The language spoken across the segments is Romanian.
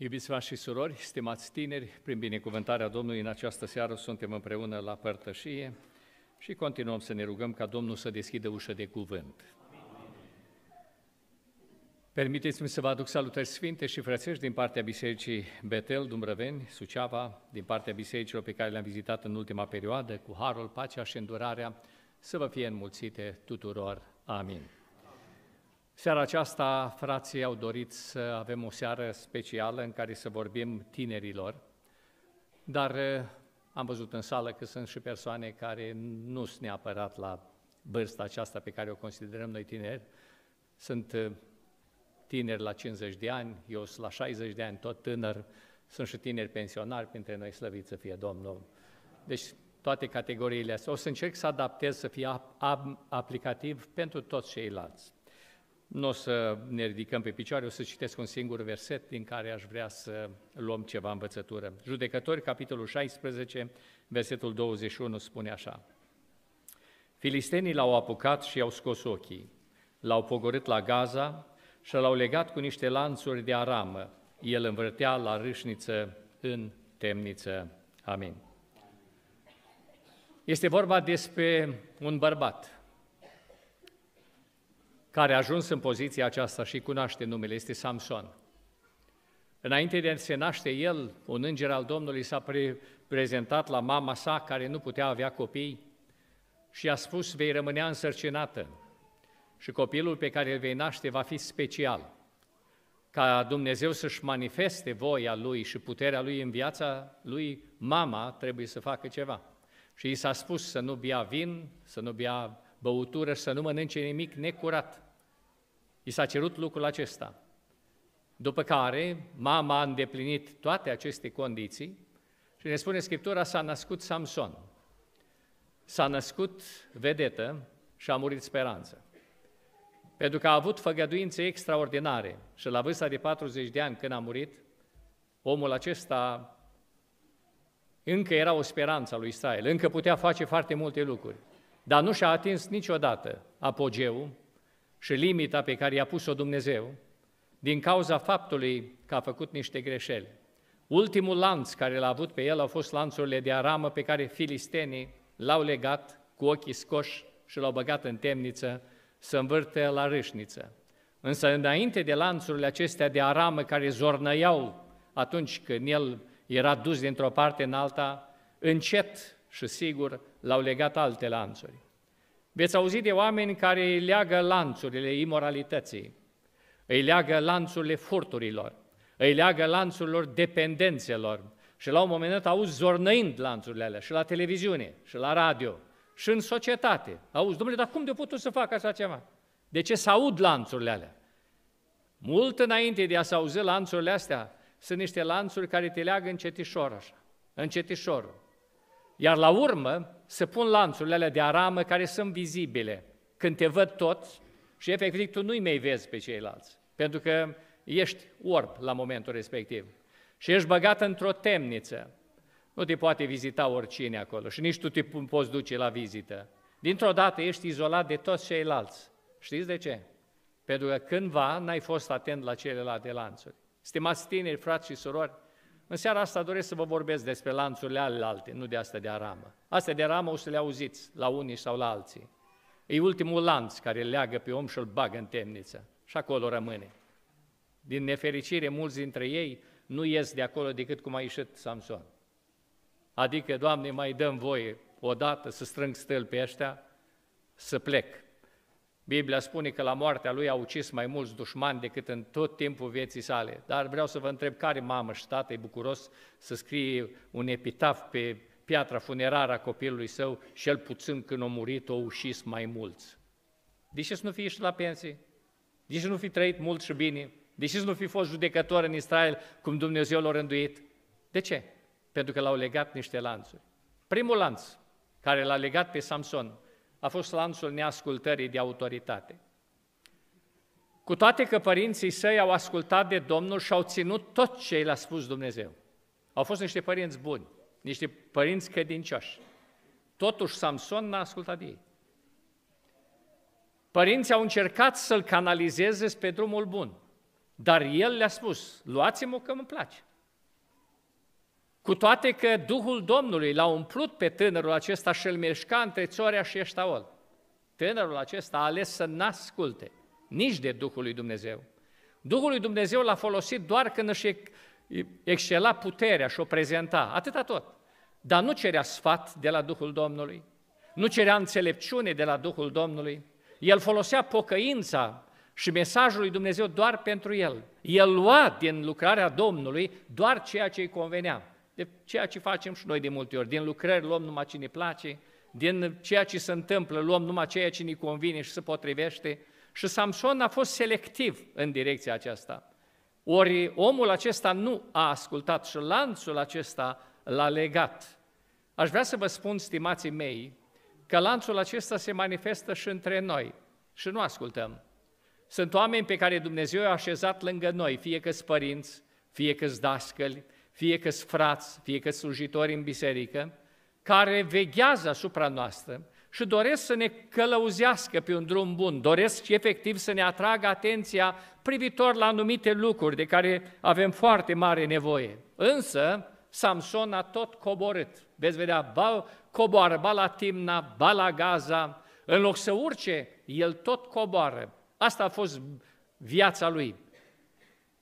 Iubiți frați și surori, stimați tineri, prin binecuvântarea Domnului în această seară suntem împreună la părtășie și continuăm să ne rugăm ca Domnul să deschidă ușa de cuvânt. Permiteți-mi să vă aduc salutări sfinte și frățești din partea Bisericii Betel, Dumbrăveni, Suceava, din partea bisericilor pe care le-am vizitat în ultima perioadă, cu harul, pacea și îndurarea, să vă fie înmulțite tuturor. Amin. Seara aceasta, frații au dorit să avem o seară specială în care să vorbim tinerilor, dar eh, am văzut în sală că sunt și persoane care nu sunt neapărat la vârsta aceasta pe care o considerăm noi tineri. Sunt eh, tineri la 50 de ani, eu sunt la 60 de ani, tot tânăr, sunt și tineri pensionari, printre noi slăvit să fie Domnul. Deci toate categoriile astea. O să încerc să adaptez, să fie aplicativ pentru toți ceilalți. Nu o să ne ridicăm pe picioare, o să citesc un singur verset din care aș vrea să luăm ceva învățătură. Judecători, capitolul 16, versetul 21 spune așa. Filistenii l-au apucat și i-au scos ochii, l-au pogorât la Gaza și l-au legat cu niște lanțuri de aramă. El învârtea la râșniță în temniță. Amin. Este vorba despre un bărbat care a ajuns în poziția aceasta și cunoaște numele, este Samson. Înainte de a se naște el, un înger al Domnului s-a pre- prezentat la mama sa, care nu putea avea copii, și a spus, vei rămâne însărcinată și copilul pe care îl vei naște va fi special, ca Dumnezeu să-și manifeste voia lui și puterea lui în viața lui, mama trebuie să facă ceva. Și i s-a spus să nu bea vin, să nu bea băutură, să nu mănânce nimic necurat. I s-a cerut lucrul acesta. După care, mama a îndeplinit toate aceste condiții și ne spune Scriptura, s-a născut Samson. S-a născut vedetă și a murit speranță. Pentru că a avut făgăduințe extraordinare și la vârsta de 40 de ani când a murit, omul acesta încă era o speranță a lui Israel, încă putea face foarte multe lucruri, dar nu și-a atins niciodată apogeul și limita pe care i-a pus-o Dumnezeu din cauza faptului că a făcut niște greșeli. Ultimul lanț care l-a avut pe el au fost lanțurile de aramă pe care filistenii l-au legat cu ochii scoși și l-au băgat în temniță să învârte la râșniță. Însă înainte de lanțurile acestea de aramă care zornăiau atunci când el era dus dintr-o parte în alta, încet și sigur l-au legat alte lanțuri. Veți auzi de oameni care îi leagă lanțurile imoralității, îi leagă lanțurile furturilor, îi leagă lanțurilor dependențelor și la un moment dat auzi zornăind lanțurile alea și la televiziune și la radio și în societate. Auzi, domnule, dar cum de putut să facă așa ceva? De ce să aud lanțurile alea? Mult înainte de a se auzi lanțurile astea, sunt niște lanțuri care te leagă încetișor așa, încetișorul iar la urmă se pun lanțurile alea de aramă care sunt vizibile, când te văd toți și efectiv tu nu-i mai vezi pe ceilalți, pentru că ești orb la momentul respectiv și ești băgat într-o temniță. Nu te poate vizita oricine acolo și nici tu te poți duce la vizită. Dintr-o dată ești izolat de toți ceilalți. Știți de ce? Pentru că cândva n-ai fost atent la celelalte lanțuri. Stimați tineri, frați și surori, în seara asta doresc să vă vorbesc despre lanțurile alte, nu de astea de aramă. Astea de aramă o să le auziți la unii sau la alții. E ultimul lanț care îl leagă pe om și îl bagă în temniță. Și acolo rămâne. Din nefericire, mulți dintre ei nu ies de acolo decât cum a ieșit Samson. Adică, Doamne, mai dăm voie odată să strâng stâlpi ăștia, să plec. Biblia spune că la moartea lui a ucis mai mulți dușmani decât în tot timpul vieții sale. Dar vreau să vă întreb care mamă și tată e bucuros să scrie un epitaf pe piatra funerară a copilului său și el puțin când a murit o ucis mai mulți. Deși să nu fi ieșit la pensie? Deși să nu fi trăit mult și bine? Deși să nu fi fost judecător în Israel cum Dumnezeu l-a rânduit? De ce? Pentru că l-au legat niște lanțuri. Primul lanț care l-a legat pe Samson a fost lanțul neascultării de autoritate. Cu toate că părinții săi au ascultat de Domnul și au ținut tot ce i-a spus Dumnezeu. Au fost niște părinți buni, niște părinți credincioși. Totuși Samson n-a ascultat de ei. Părinții au încercat să-l canalizeze spre drumul bun, dar el le-a spus, luați-mă că îmi place. Cu toate că Duhul Domnului l-a umplut pe tânărul acesta și îl mișca între Țorea și Eștaol. Tânărul acesta a ales să n-asculte nici de Duhul lui Dumnezeu. Duhul lui Dumnezeu l-a folosit doar când își excela puterea și o prezenta, atâta tot. Dar nu cerea sfat de la Duhul Domnului, nu cerea înțelepciune de la Duhul Domnului. El folosea pocăința și mesajul lui Dumnezeu doar pentru el. El lua din lucrarea Domnului doar ceea ce îi convenea de ceea ce facem și noi de multe ori. Din lucrări luăm numai ce ne place, din ceea ce se întâmplă luăm numai ceea ce ne convine și se potrivește. Și Samson a fost selectiv în direcția aceasta. Ori omul acesta nu a ascultat și lanțul acesta l-a legat. Aș vrea să vă spun, stimații mei, că lanțul acesta se manifestă și între noi și nu ascultăm. Sunt oameni pe care Dumnezeu i-a așezat lângă noi, fie că părinți, fie că dascăli, fie că sunt frați, fie că slujitori în biserică, care veghează asupra noastră și doresc să ne călăuzească pe un drum bun, doresc efectiv să ne atragă atenția privitor la anumite lucruri de care avem foarte mare nevoie. Însă, Samson a tot coborât. Veți vedea, ba, coboară, ba la Timna, ba la Gaza, în loc să urce, el tot coboară. Asta a fost viața lui.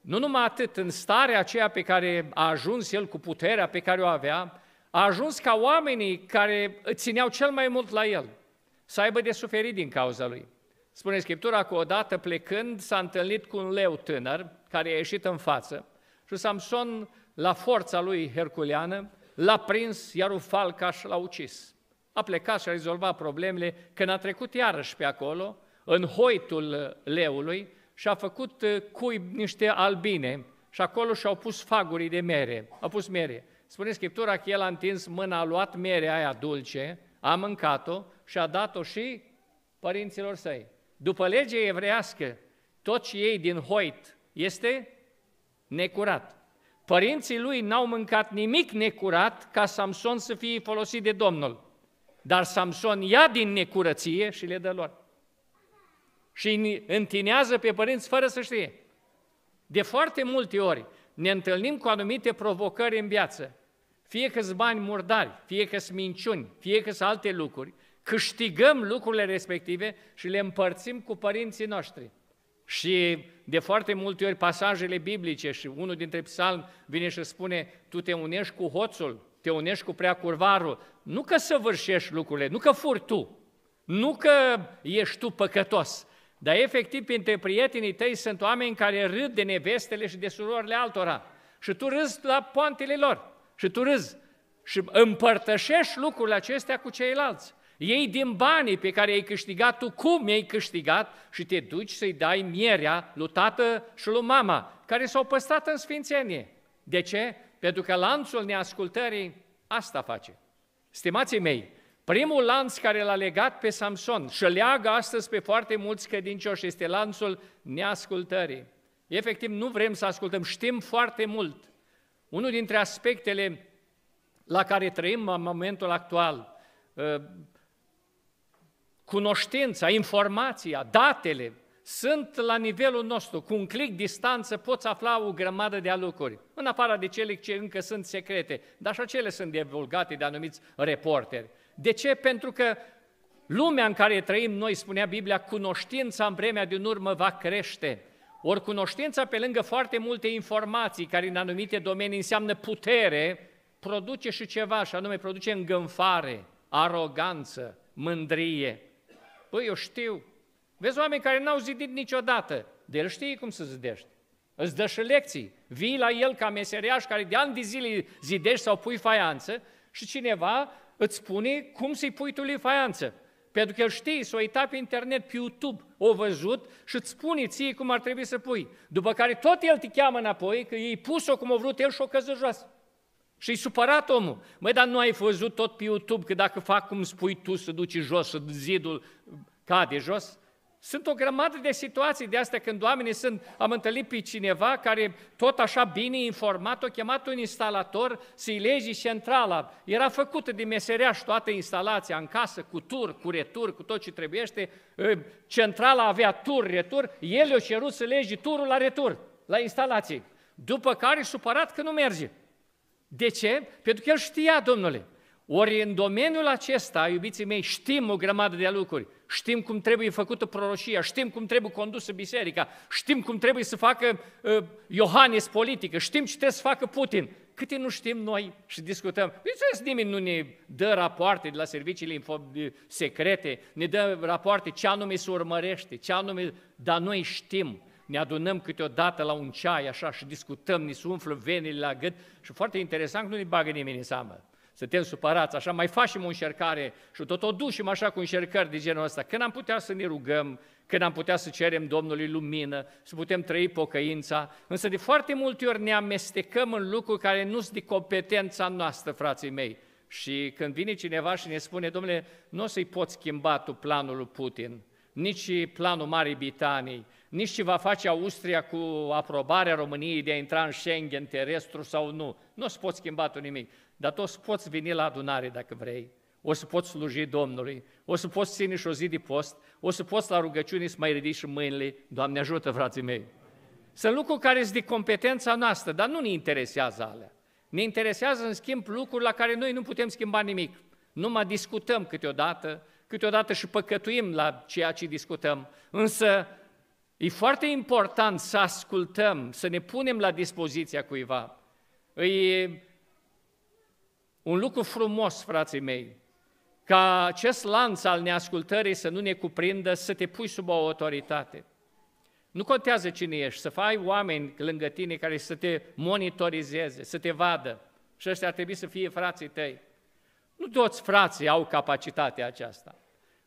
Nu numai atât, în starea aceea pe care a ajuns el cu puterea pe care o avea, a ajuns ca oamenii care țineau cel mai mult la el să aibă de suferit din cauza lui. Spune Scriptura că odată plecând s-a întâlnit cu un leu tânăr care a ieșit în față și Samson, la forța lui herculeană, l-a prins, iar un falcaș l-a ucis. A plecat și a rezolvat problemele. Când a trecut iarăși pe acolo, în hoitul leului, și a făcut uh, cuib niște albine și acolo și-au pus fagurii de mere, au pus mere. Spune Scriptura că el a întins mâna, a luat merea aia dulce, a mâncat-o și a dat-o și părinților săi. După legea evrească, tot ce ei din hoit este necurat. Părinții lui n-au mâncat nimic necurat ca Samson să fie folosit de Domnul. Dar Samson ia din necurăție și le dă lor și întinează pe părinți fără să știe. De foarte multe ori ne întâlnim cu anumite provocări în viață, fie că bani murdari, fie că minciuni, fie că alte lucruri, câștigăm lucrurile respective și le împărțim cu părinții noștri. Și de foarte multe ori pasajele biblice și unul dintre psalmi vine și spune tu te unești cu hoțul, te unești cu curvarul, nu că săvârșești lucrurile, nu că furi tu, nu că ești tu păcătos, dar efectiv, printre prietenii tăi sunt oameni care râd de nevestele și de surorile altora. Și tu râzi la poantele lor. Și tu râzi. Și împărtășești lucrurile acestea cu ceilalți. Ei din banii pe care ai câștigat tu, cum ai câștigat și te duci să-i dai mierea lui tată și lui mama, care s-au păstrat în sfințenie. De ce? Pentru că lanțul neascultării asta face. Stimații mei, Primul lanț care l-a legat pe Samson și leagă astăzi pe foarte mulți credincioși este lanțul neascultării. Efectiv, nu vrem să ascultăm, știm foarte mult. Unul dintre aspectele la care trăim în momentul actual, uh, cunoștința, informația, datele, sunt la nivelul nostru. Cu un clic distanță poți afla o grămadă de lucruri, în afară de cele ce încă sunt secrete, dar și acele sunt divulgate de anumiți reporteri. De ce? Pentru că lumea în care trăim noi, spunea Biblia, cunoștința în vremea din urmă va crește. Ori cunoștința, pe lângă foarte multe informații, care în anumite domenii înseamnă putere, produce și ceva, și anume produce îngânfare, aroganță, mândrie. Păi eu știu. Vezi oameni care n-au zidit niciodată, de el știe cum să zidești. Îți dă și lecții. Vii la el ca meseriaș care de ani de zile zidești sau pui faianță și cineva îți spune cum să-i pui tu faianță. Pentru că el știe, să o uita pe internet, pe YouTube, o văzut și îți spune ție cum ar trebui să pui. După care tot el te cheamă înapoi, că ei pus-o cum a vrut el și o căză jos. Și-i supărat omul. Măi, dar nu ai văzut tot pe YouTube că dacă fac cum spui tu să duci jos, să zidul cade jos? Sunt o grămadă de situații de astea când oamenii sunt, am întâlnit pe cineva care tot așa bine informat, o chemat un instalator să-i lege centrala. Era făcută de meseriaș toată instalația în casă, cu tur, cu retur, cu tot ce trebuiește. Centrala avea tur, retur, el i-a cerut să lege turul la retur, la instalație. După care supărat că nu merge. De ce? Pentru că el știa, domnule, ori în domeniul acesta, iubiții mei, știm o grămadă de lucruri știm cum trebuie făcută prorocia, știm cum trebuie condusă biserica, știm cum trebuie să facă uh, ă, Iohannes politică, știm ce trebuie să facă Putin. Câte nu știm noi și discutăm. Bineînțeles, nimeni nu ne dă rapoarte de la serviciile secrete, ne dă rapoarte ce anume se urmărește, ce anume, dar noi știm ne adunăm câteodată la un ceai așa și discutăm, ni se umflă venile la gât și foarte interesant că nu ne bagă nimeni în seamă suntem supărați, așa, mai facem o încercare și tot o dușim așa cu încercări de genul ăsta. Când am putea să ne rugăm, când am putea să cerem Domnului lumină, să putem trăi pocăința, însă de foarte multe ori ne amestecăm în lucruri care nu sunt de competența noastră, frații mei. Și când vine cineva și ne spune, domnule, nu o să-i poți schimba tu planul lui Putin, nici planul Marii Britanii, nici ce va face Austria cu aprobarea României de a intra în Schengen terestru sau nu. Nu o să poți schimba tu nimic dar toți poți veni la adunare dacă vrei, o să poți sluji Domnului, o să poți ține și o zi de post, o să poți la rugăciune să mai ridici și mâinile, Doamne ajută, frații mei. Sunt lucruri care sunt de competența noastră, dar nu ne interesează alea. Ne interesează, în schimb, lucruri la care noi nu putem schimba nimic. Numai discutăm câteodată, câteodată și păcătuim la ceea ce discutăm, însă e foarte important să ascultăm, să ne punem la dispoziția cuiva. E un lucru frumos, frații mei, ca acest lanț al neascultării să nu ne cuprindă, să te pui sub o autoritate. Nu contează cine ești, să faci oameni lângă tine care să te monitorizeze, să te vadă. Și ăștia ar trebui să fie frații tăi. Nu toți frații au capacitatea aceasta.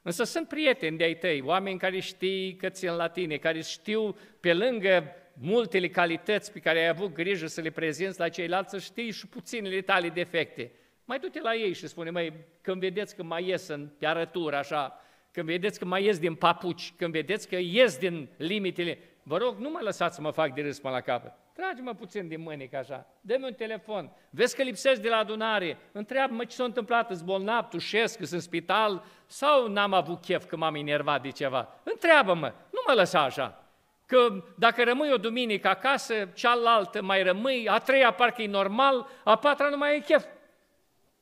Însă sunt prieteni de-ai tăi, oameni care știi că țin la tine, care știu pe lângă multele calități pe care ai avut grijă să le prezinți la ceilalți, să știi și puținele tale defecte. Mai du-te la ei și spune, mai când vedeți că mai ies în pe arătură, așa, când vedeți că mai ies din papuci, când vedeți că ies din limitele, vă rog, nu mă lăsați să mă fac de râs până la capăt. Trage-mă puțin din mânică așa, dă-mi un telefon, vezi că lipsești de la adunare, întreabă-mă ce s-a întâmplat, îți bolnav, tușesc, sunt în spital sau n-am avut chef că m-am enervat de ceva. Întreabă-mă, nu mă lăsa așa. Că dacă rămâi o duminică acasă, cealaltă mai rămâi, a treia parcă e normal, a patra nu mai e chef.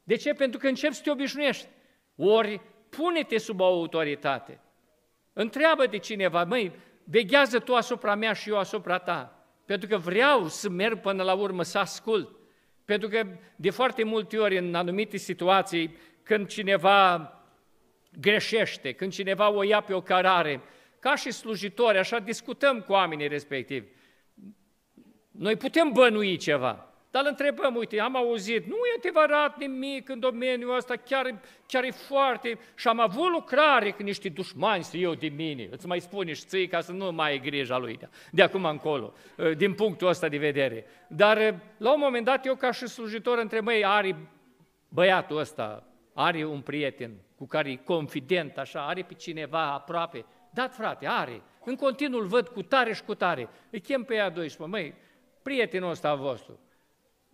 De ce? Pentru că începi să te obișnuiești. Ori pune-te sub o autoritate. Întreabă de cineva, măi, veghează tu asupra mea și eu asupra ta. Pentru că vreau să merg până la urmă, să ascult. Pentru că de foarte multe ori în anumite situații, când cineva greșește, când cineva o ia pe o carare, ca și slujitori, așa discutăm cu oamenii respectivi. Noi putem bănui ceva, dar îl întrebăm, uite, am auzit, nu e adevărat nimic în domeniul ăsta, chiar, chiar e foarte... Și am avut lucrare cu niște dușmani, să eu de mine, îți mai spune și ții ca să nu mai ai grija lui de, de acum încolo, ă, din punctul ăsta de vedere. Dar ă, la un moment dat eu ca și slujitor între măi, are băiatul ăsta, are un prieten cu care e confident, așa, are pe cineva aproape. Da, frate, are. În continuu îl văd cu tare și cu tare. Îi chem pe ea 12, măi, prietenul ăsta vostru,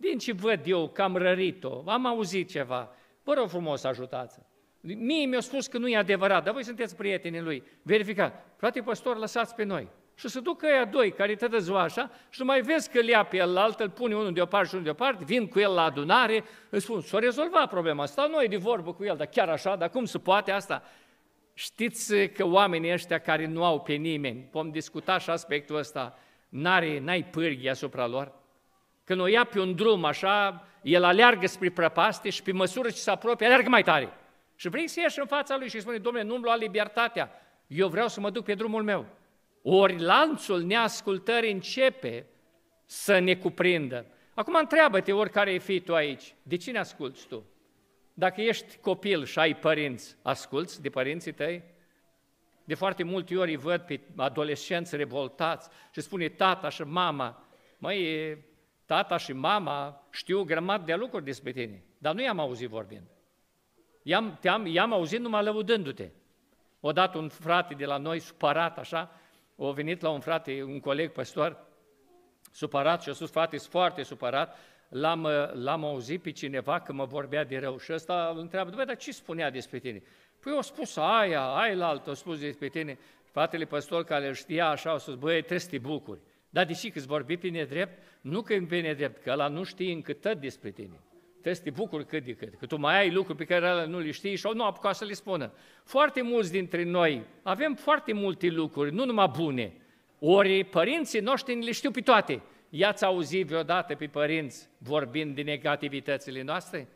din ce văd eu că am rărit-o, am auzit ceva, vă rog frumos ajutați Mie mi-a spus că nu e adevărat, dar voi sunteți prietenii lui. Verificat. Frate păstor, lăsați pe noi. Și se ducă ei doi care te dăzua așa și nu mai vezi că îl ia pe el altă, îl pune unul deoparte și unul deoparte, vin cu el la adunare, îi spun, s-a rezolvat problema asta, noi de vorbă cu el, dar chiar așa, dar cum se poate asta? Știți că oamenii ăștia care nu au pe nimeni, vom discuta și aspectul ăsta, n-ai pârghii asupra lor? Când o ia pe un drum așa, el aleargă spre prăpaste și pe măsură ce se apropie, aleargă mai tare. Și vrei să ieși în fața lui și spune, domnule, nu-mi lua libertatea, eu vreau să mă duc pe drumul meu. Ori lanțul neascultării începe să ne cuprindă. Acum întreabă-te oricare e fi tu aici, de cine asculți tu? Dacă ești copil și ai părinți, asculți de părinții tăi? De foarte multe ori îi văd pe adolescenți revoltați și spune tata și mama, măi, Tata și mama știu grămat de lucruri despre tine, dar nu i-am auzit vorbind. I-am, te-am, i-am auzit numai lăudându-te. Odată un frate de la noi, supărat așa, a venit la un frate, un coleg păstor, supărat și a spus, frate, sunt foarte supărat, l-am, l-am auzit pe cineva că mă vorbea de rău și ăsta îl întreabă, băi, dar ce spunea despre tine? Păi o spus aia, aia la altă, o spus despre tine. Fratele păstor care îl știa așa, a spus, băi, trebuie să te bucuri. Dar deși că îți vorbi pe nedrept, nu că e pe nedrept, că ăla nu știe încă tot despre tine. Trebuie să te bucuri cât de cât, că tu mai ai lucruri pe care ăla nu le știi și nu a apucat să le spună. Foarte mulți dintre noi avem foarte multe lucruri, nu numai bune. Ori părinții noștri le știu pe toate. I-ați auzit vreodată pe părinți vorbind de negativitățile noastre?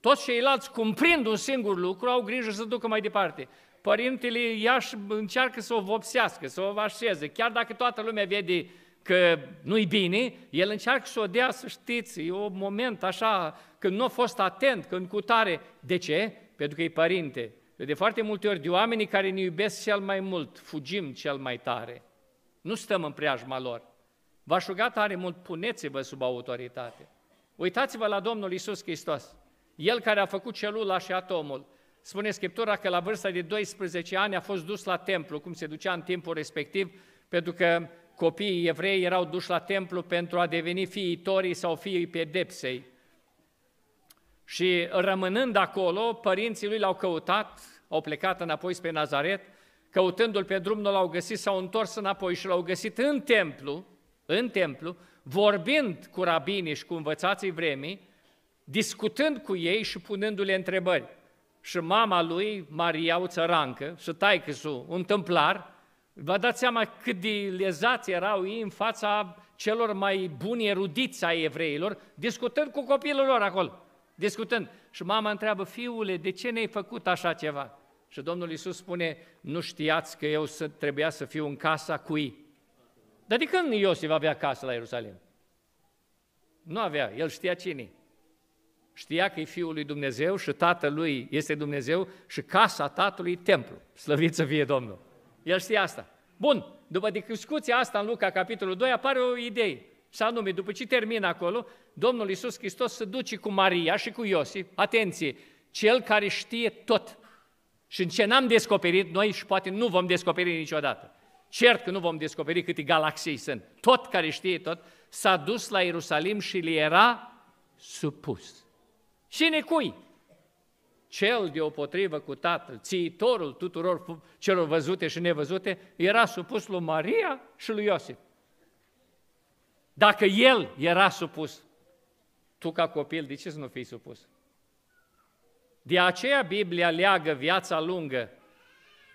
Toți ceilalți, cumprind un singur lucru, au grijă să ducă mai departe părintele Iași încearcă să o vopsească, să o așeze. Chiar dacă toată lumea vede că nu-i bine, el încearcă să o dea, să știți, e un moment așa, când nu a fost atent, când cu tare. De ce? Pentru că e părinte. De foarte multe ori, de oamenii care ne iubesc cel mai mult, fugim cel mai tare. Nu stăm în preajma lor. V-aș ruga tare mult, puneți-vă sub autoritate. Uitați-vă la Domnul Isus Hristos. El care a făcut celula și atomul, Spune Scriptura că la vârsta de 12 ani a fost dus la templu, cum se ducea în timpul respectiv, pentru că copiii evrei erau duși la templu pentru a deveni fiii Torii sau fiii pedepsei. Și rămânând acolo, părinții lui l-au căutat, au plecat înapoi spre Nazaret, căutându-l pe drum, nu l-au găsit, s-au întors înapoi și l-au găsit în templu, în templu, vorbind cu rabinii și cu învățații vremii, discutând cu ei și punându-le întrebări și mama lui, Maria, o țărancă, și taică un templar, vă dați seama cât de lezați erau ei în fața celor mai buni erudiți ai evreilor, discutând cu copilul lor acolo, discutând. Și mama întreabă, fiule, de ce ne-ai făcut așa ceva? Și Domnul Iisus spune, nu știați că eu să, trebuia să fiu în casa cui? Dar de când Iosif avea casă la Ierusalim? Nu avea, el știa cine știa că e Fiul lui Dumnezeu și Tatălui este Dumnezeu și casa Tatălui e templu. Slăvit să fie Domnul! El știa asta. Bun, după discuția asta în Luca, capitolul 2, apare o idee. Și anume, după ce termină acolo, Domnul Iisus Hristos se duce cu Maria și cu Iosif, atenție, cel care știe tot și în ce n-am descoperit noi și poate nu vom descoperi niciodată. Cert că nu vom descoperi câte galaxii sunt. Tot care știe tot, s-a dus la Ierusalim și le era supus. Cine cui? Cel de potrivă cu tatăl, țiitorul tuturor celor văzute și nevăzute, era supus lui Maria și lui Iosif. Dacă el era supus, tu ca copil, de ce să nu fii supus? De aceea Biblia leagă viața lungă,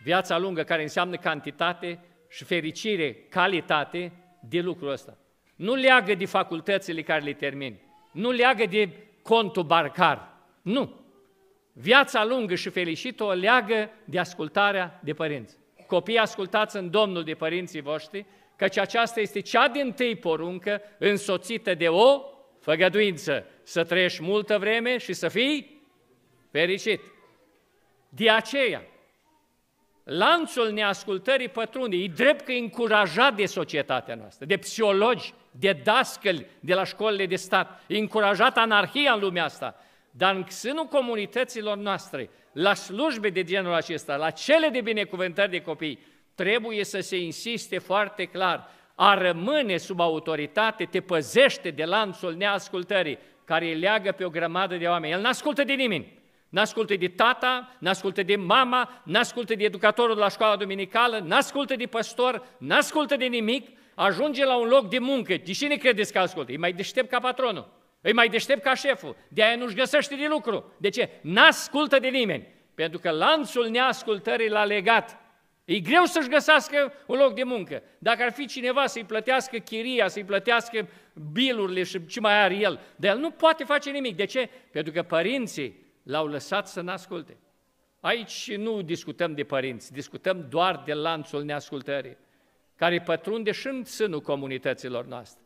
viața lungă care înseamnă cantitate și fericire, calitate, de lucrul ăsta. Nu leagă de facultățile care le termin, nu leagă de contul barcar. Nu! Viața lungă și fericită o leagă de ascultarea de părinți. Copii ascultați în Domnul de părinții voștri, căci aceasta este cea din tâi poruncă însoțită de o făgăduință, să trăiești multă vreme și să fii fericit. De aceea, lanțul neascultării pătrunde, e drept că e încurajat de societatea noastră, de psihologi de dascăli de la școlile de stat, încurajat anarhia în lumea asta, dar în sânul comunităților noastre, la slujbe de genul acesta, la cele de binecuvântări de copii, trebuie să se insiste foarte clar, a rămâne sub autoritate te păzește de lanțul neascultării, care îi leagă pe o grămadă de oameni. El nu ascultă de nimeni. N-ascultă de tata, n-ascultă de mama, n-ascultă de educatorul de la școala duminicală, n-ascultă de păstor, n-ascultă de nimic, ajunge la un loc de muncă, de cine credeți că ascultă? E mai deștept ca patronul, e mai deștept ca șeful, de aia nu-și găsește de lucru. De ce? N-ascultă de nimeni, pentru că lanțul neascultării l-a legat. E greu să-și găsească un loc de muncă. Dacă ar fi cineva să-i plătească chiria, să-i plătească bilurile și ce mai are el, dar el nu poate face nimic. De ce? Pentru că părinții l-au lăsat să n-asculte. Aici nu discutăm de părinți, discutăm doar de lanțul neascultării care pătrunde și în sânul comunităților noastre.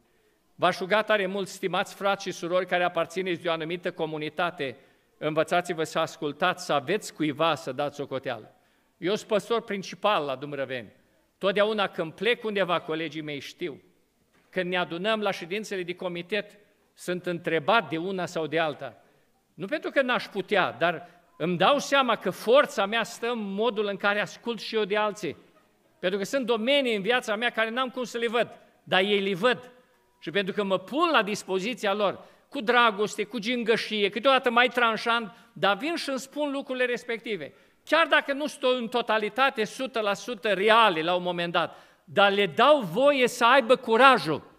V-aș ruga tare mult, stimați frați și surori care aparțineți de o anumită comunitate, învățați-vă să ascultați, să aveți cuiva să dați o coteală. Eu sunt păstor principal la Dumnezeu. Totdeauna când plec undeva, colegii mei știu. Când ne adunăm la ședințele de comitet, sunt întrebat de una sau de alta. Nu pentru că n-aș putea, dar îmi dau seama că forța mea stă în modul în care ascult și eu de alții. Pentru că sunt domenii în viața mea care n-am cum să le văd, dar ei le văd. Și pentru că mă pun la dispoziția lor, cu dragoste, cu gingășie, câteodată mai tranșant, dar vin și îmi spun lucrurile respective. Chiar dacă nu sunt în totalitate 100% reale la un moment dat, dar le dau voie să aibă curajul.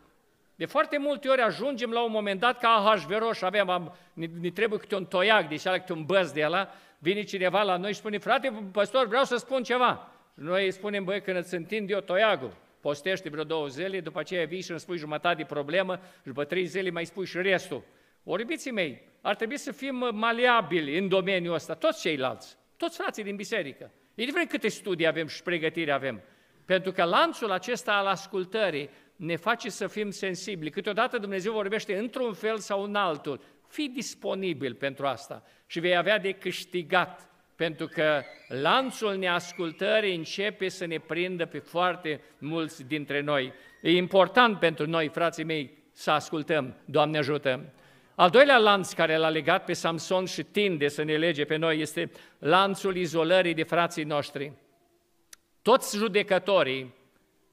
De foarte multe ori ajungem la un moment dat ca aha, și avem, am, ne, ne trebuie câte un toiac, deci ala câte un băz de ala, vine cineva la noi și spune, frate, păstor, vreau să spun ceva. Noi îi spunem, băi, când îți întind eu toiagul, postești vreo două zile, după aceea vii și îmi spui jumătate de problemă, și după trei zile mai spui și restul. Oribiții mei, ar trebui să fim maleabili în domeniul ăsta, toți ceilalți, toți frații din biserică. Indiferent câte studii avem și pregătiri avem. Pentru că lanțul acesta al ascultării ne face să fim sensibili. Câteodată Dumnezeu vorbește într-un fel sau în altul. Fii disponibil pentru asta și vei avea de câștigat pentru că lanțul neascultării începe să ne prindă pe foarte mulți dintre noi. E important pentru noi, frații mei, să ascultăm, Doamne ajută! Al doilea lanț care l-a legat pe Samson și tinde să ne lege pe noi este lanțul izolării de frații noștri. Toți judecătorii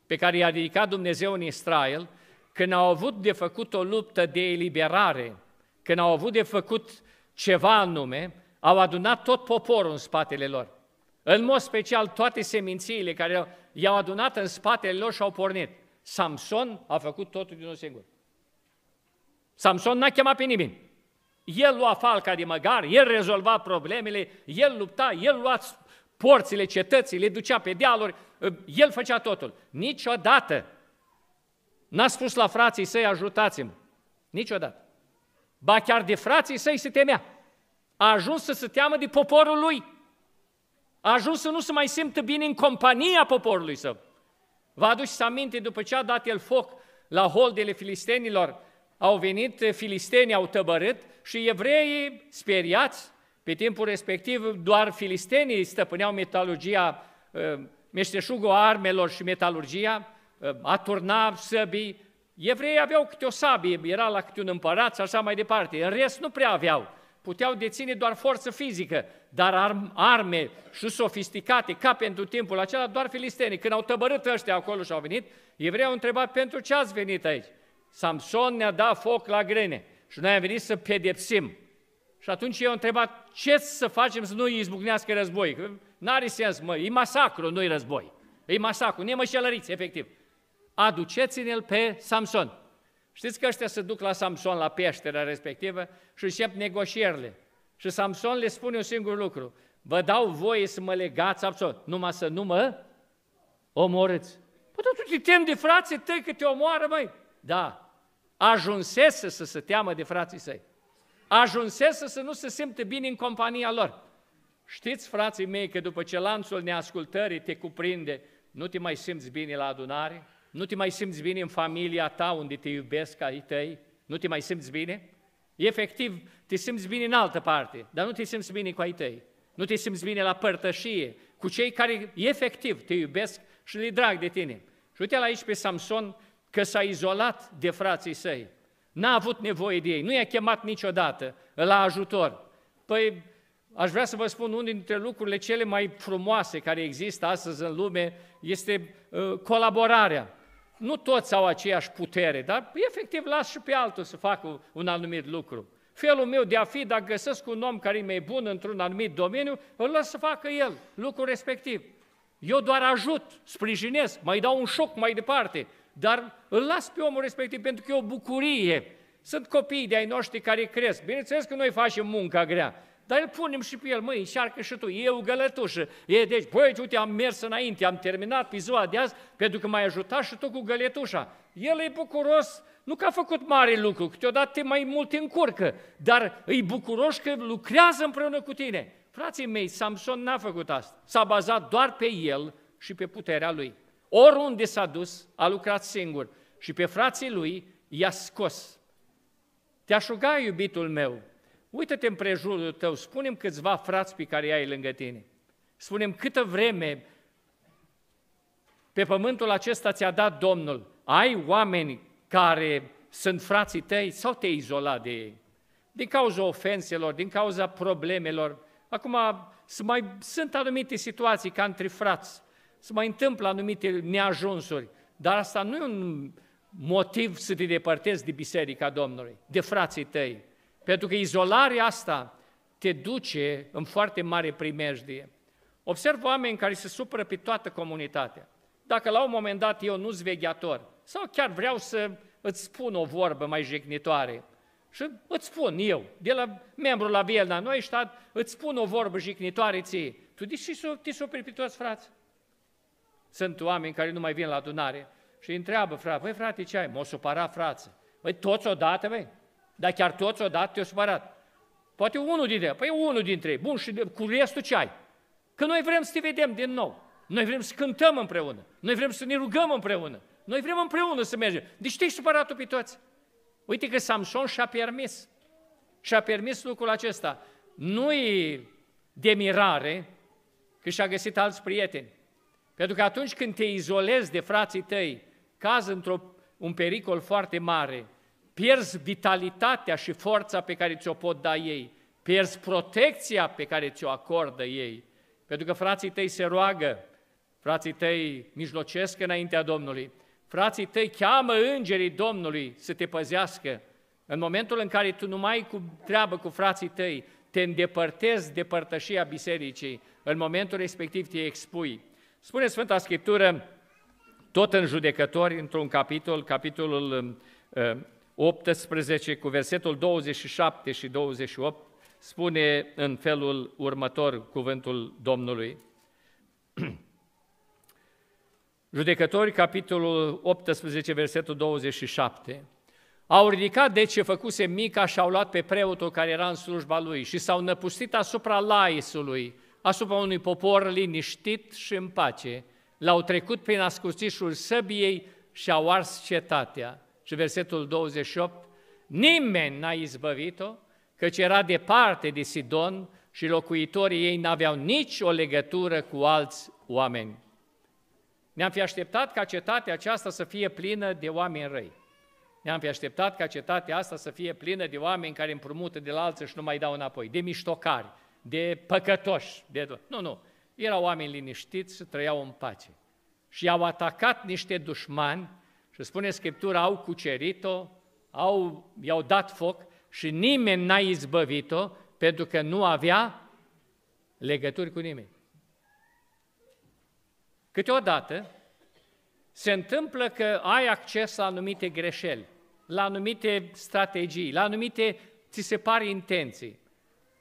pe care i-a ridicat Dumnezeu în Israel, când au avut de făcut o luptă de eliberare, când au avut de făcut ceva anume, au adunat tot poporul în spatele lor. În mod special toate semințiile care i-au adunat în spatele lor și au pornit. Samson a făcut totul din un singur. Samson n-a chemat pe nimeni. El lua falca de măgar, el rezolva problemele, el lupta, el lua porțile cetății, le ducea pe dealuri, el făcea totul. Niciodată n-a spus la frații săi, ajutați-mă. Niciodată. Ba chiar de frații săi se temea. A ajuns să se teamă de poporul lui. A ajuns să nu se mai simtă bine în compania poporului său. Vă aduceți aminte, după ce a dat el foc la holdele filistenilor, au venit filistenii, au tăbărât și evreii, speriați, pe timpul respectiv doar filistenii stăpâneau metalurgia, ă, meșteșugul armelor și metalurgia, ă, turna săbii, evreii aveau câte o sabie, era la câte un împărat așa mai departe, în rest nu prea aveau puteau deține doar forță fizică, dar arme și sofisticate, ca pentru timpul acela, doar filistenii. Când au tăbărât ăștia acolo și au venit, evreii au întrebat, pentru ce ați venit aici? Samson ne-a dat foc la grene și noi am venit să pedepsim. Și atunci ei au întrebat, ce să facem să nu izbucnească război? Că n-are sens, mă, e masacru, nu-i război. E masacru, ne mășelăriți, efectiv. Aduceți-ne-l pe Samson. Știți că ăștia se duc la Samson, la peștera respectivă și încep negocierile. Și Samson le spune un singur lucru. Vă dau voie să mă legați, Samson, numai să nu mă omorâți. Păi tu te temi de frații tăi că te omoară, măi. Da, ajunsese să se teamă de frații săi. Ajunsese să nu se simte bine în compania lor. Știți, frații mei, că după ce lanțul neascultării te cuprinde, nu te mai simți bine la adunare? Nu te mai simți bine în familia ta unde te iubesc ai tăi? Nu te mai simți bine? Efectiv, te simți bine în altă parte, dar nu te simți bine cu ai tăi. Nu te simți bine la părtășie, cu cei care efectiv te iubesc și le drag de tine. Și uite aici pe Samson că s-a izolat de frații săi. N-a avut nevoie de ei, nu i-a chemat niciodată la ajutor. Păi, aș vrea să vă spun, unul dintre lucrurile cele mai frumoase care există astăzi în lume este uh, colaborarea nu toți au aceeași putere, dar efectiv las și pe altul să facă un anumit lucru. Felul meu de a fi, dacă găsesc un om care e mai bun într-un anumit domeniu, îl las să facă el lucrul respectiv. Eu doar ajut, sprijinesc, mai dau un șoc mai departe, dar îl las pe omul respectiv pentru că e o bucurie. Sunt copii de ai noștri care cresc. Bineînțeles că noi facem munca grea, dar îl punem și pe el, măi, încearcă și tu, eu gălătușă. E, deci, băi, uite, am mers înainte, am terminat pe ziua de azi, pentru că m-ai ajutat și tu cu găletușa. El e bucuros, nu că a făcut mare lucru, câteodată te mai mult te încurcă, dar îi bucuros că lucrează împreună cu tine. Frații mei, Samson n-a făcut asta. S-a bazat doar pe el și pe puterea lui. Oriunde s-a dus, a lucrat singur și pe frații lui i-a scos. Te-aș ruga, iubitul meu, Uită-te prejurul tău, spunem câțiva frați pe care ai lângă tine. Spunem câtă vreme pe pământul acesta ți-a dat Domnul. Ai oameni care sunt frații tăi sau te-ai izolat de ei? Din cauza ofenselor, din cauza problemelor. Acum mai, sunt anumite situații ca între frați, se mai întâmplă anumite neajunsuri, dar asta nu e un motiv să te depărtezi de biserica Domnului, de frații tăi. Pentru că izolarea asta te duce în foarte mare primejdie. Observ oameni care se supără pe toată comunitatea. Dacă la un moment dat eu nu-s sau chiar vreau să îți spun o vorbă mai jignitoare, și îți spun eu, de la membru la Vielna, noi ștat, îți spun o vorbă jignitoare ție. Tu de ce te superi pe toți frați? Sunt oameni care nu mai vin la adunare și îi întreabă, frate, băi frate, ce ai? M-o supăra frață. Băi, toți odată, băi? Dar chiar toți odată te-au supărat. Poate unul dintre ei, păi unul dintre ei. Bun, și cu restul ce ai? Că noi vrem să te vedem din nou. Noi vrem să cântăm împreună. Noi vrem să ne rugăm împreună. Noi vrem împreună să mergem. Deci te-ai supărat pe toți. Uite că Samson și-a permis. Și-a permis lucrul acesta. Nu-i de mirare că și-a găsit alți prieteni. Pentru că atunci când te izolezi de frații tăi, cazi într-un pericol foarte mare pierzi vitalitatea și forța pe care ți-o pot da ei, pierzi protecția pe care ți-o acordă ei, pentru că frații tăi se roagă, frații tăi mijlocesc înaintea Domnului, frații tăi cheamă îngerii Domnului să te păzească. În momentul în care tu nu mai ai cu treabă cu frații tăi, te îndepărtezi de părtășia bisericii, în momentul respectiv te expui. Spune Sfânta Scriptură, tot în judecători, într-un capitol, capitolul uh, uh, 18 cu versetul 27 și 28 spune în felul următor cuvântul Domnului. Judecători, capitolul 18, versetul 27. Au ridicat de ce făcuse mica și au luat pe preotul care era în slujba lui și s-au năpustit asupra laisului, asupra unui popor liniștit și în pace. L-au trecut prin ascuțișul săbiei și au ars cetatea și versetul 28, nimeni n-a izbăvit-o, căci era departe de Sidon și locuitorii ei n-aveau nici o legătură cu alți oameni. Ne-am fi așteptat ca cetatea aceasta să fie plină de oameni răi. Ne-am fi așteptat ca cetatea asta să fie plină de oameni care împrumută de la alții și nu mai dau înapoi, de miștocari, de păcătoși. De... Nu, nu. Erau oameni liniștiți și trăiau în pace. Și au atacat niște dușmani și spune Scriptura, au cucerit-o, au, i-au dat foc și nimeni n-a izbăvit-o pentru că nu avea legături cu nimeni. Câteodată se întâmplă că ai acces la anumite greșeli, la anumite strategii, la anumite, ți se par intenții.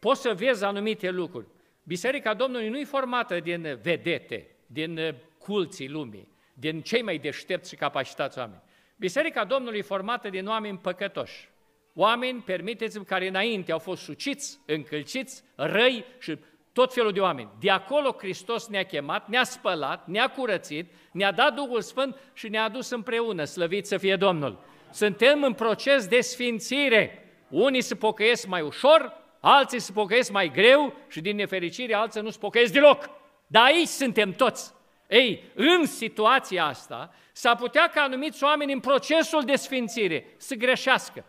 Poți să vezi anumite lucruri. Biserica Domnului nu e formată din vedete, din culții lumii, din cei mai deștepți și capacitați oameni. Biserica Domnului formată din oameni păcătoși. Oameni, permiteți-mi, care înainte au fost suciți, încălciți, răi și tot felul de oameni. De acolo Hristos ne-a chemat, ne-a spălat, ne-a curățit, ne-a dat Duhul Sfânt și ne-a adus împreună, slăvit să fie Domnul. Suntem în proces de sfințire. Unii se pocăiesc mai ușor, alții se pocăiesc mai greu și din nefericire alții nu se pocăiesc deloc. Dar aici suntem toți. Ei, în situația asta, s a putea ca anumiți oameni în procesul de sfințire să greșească.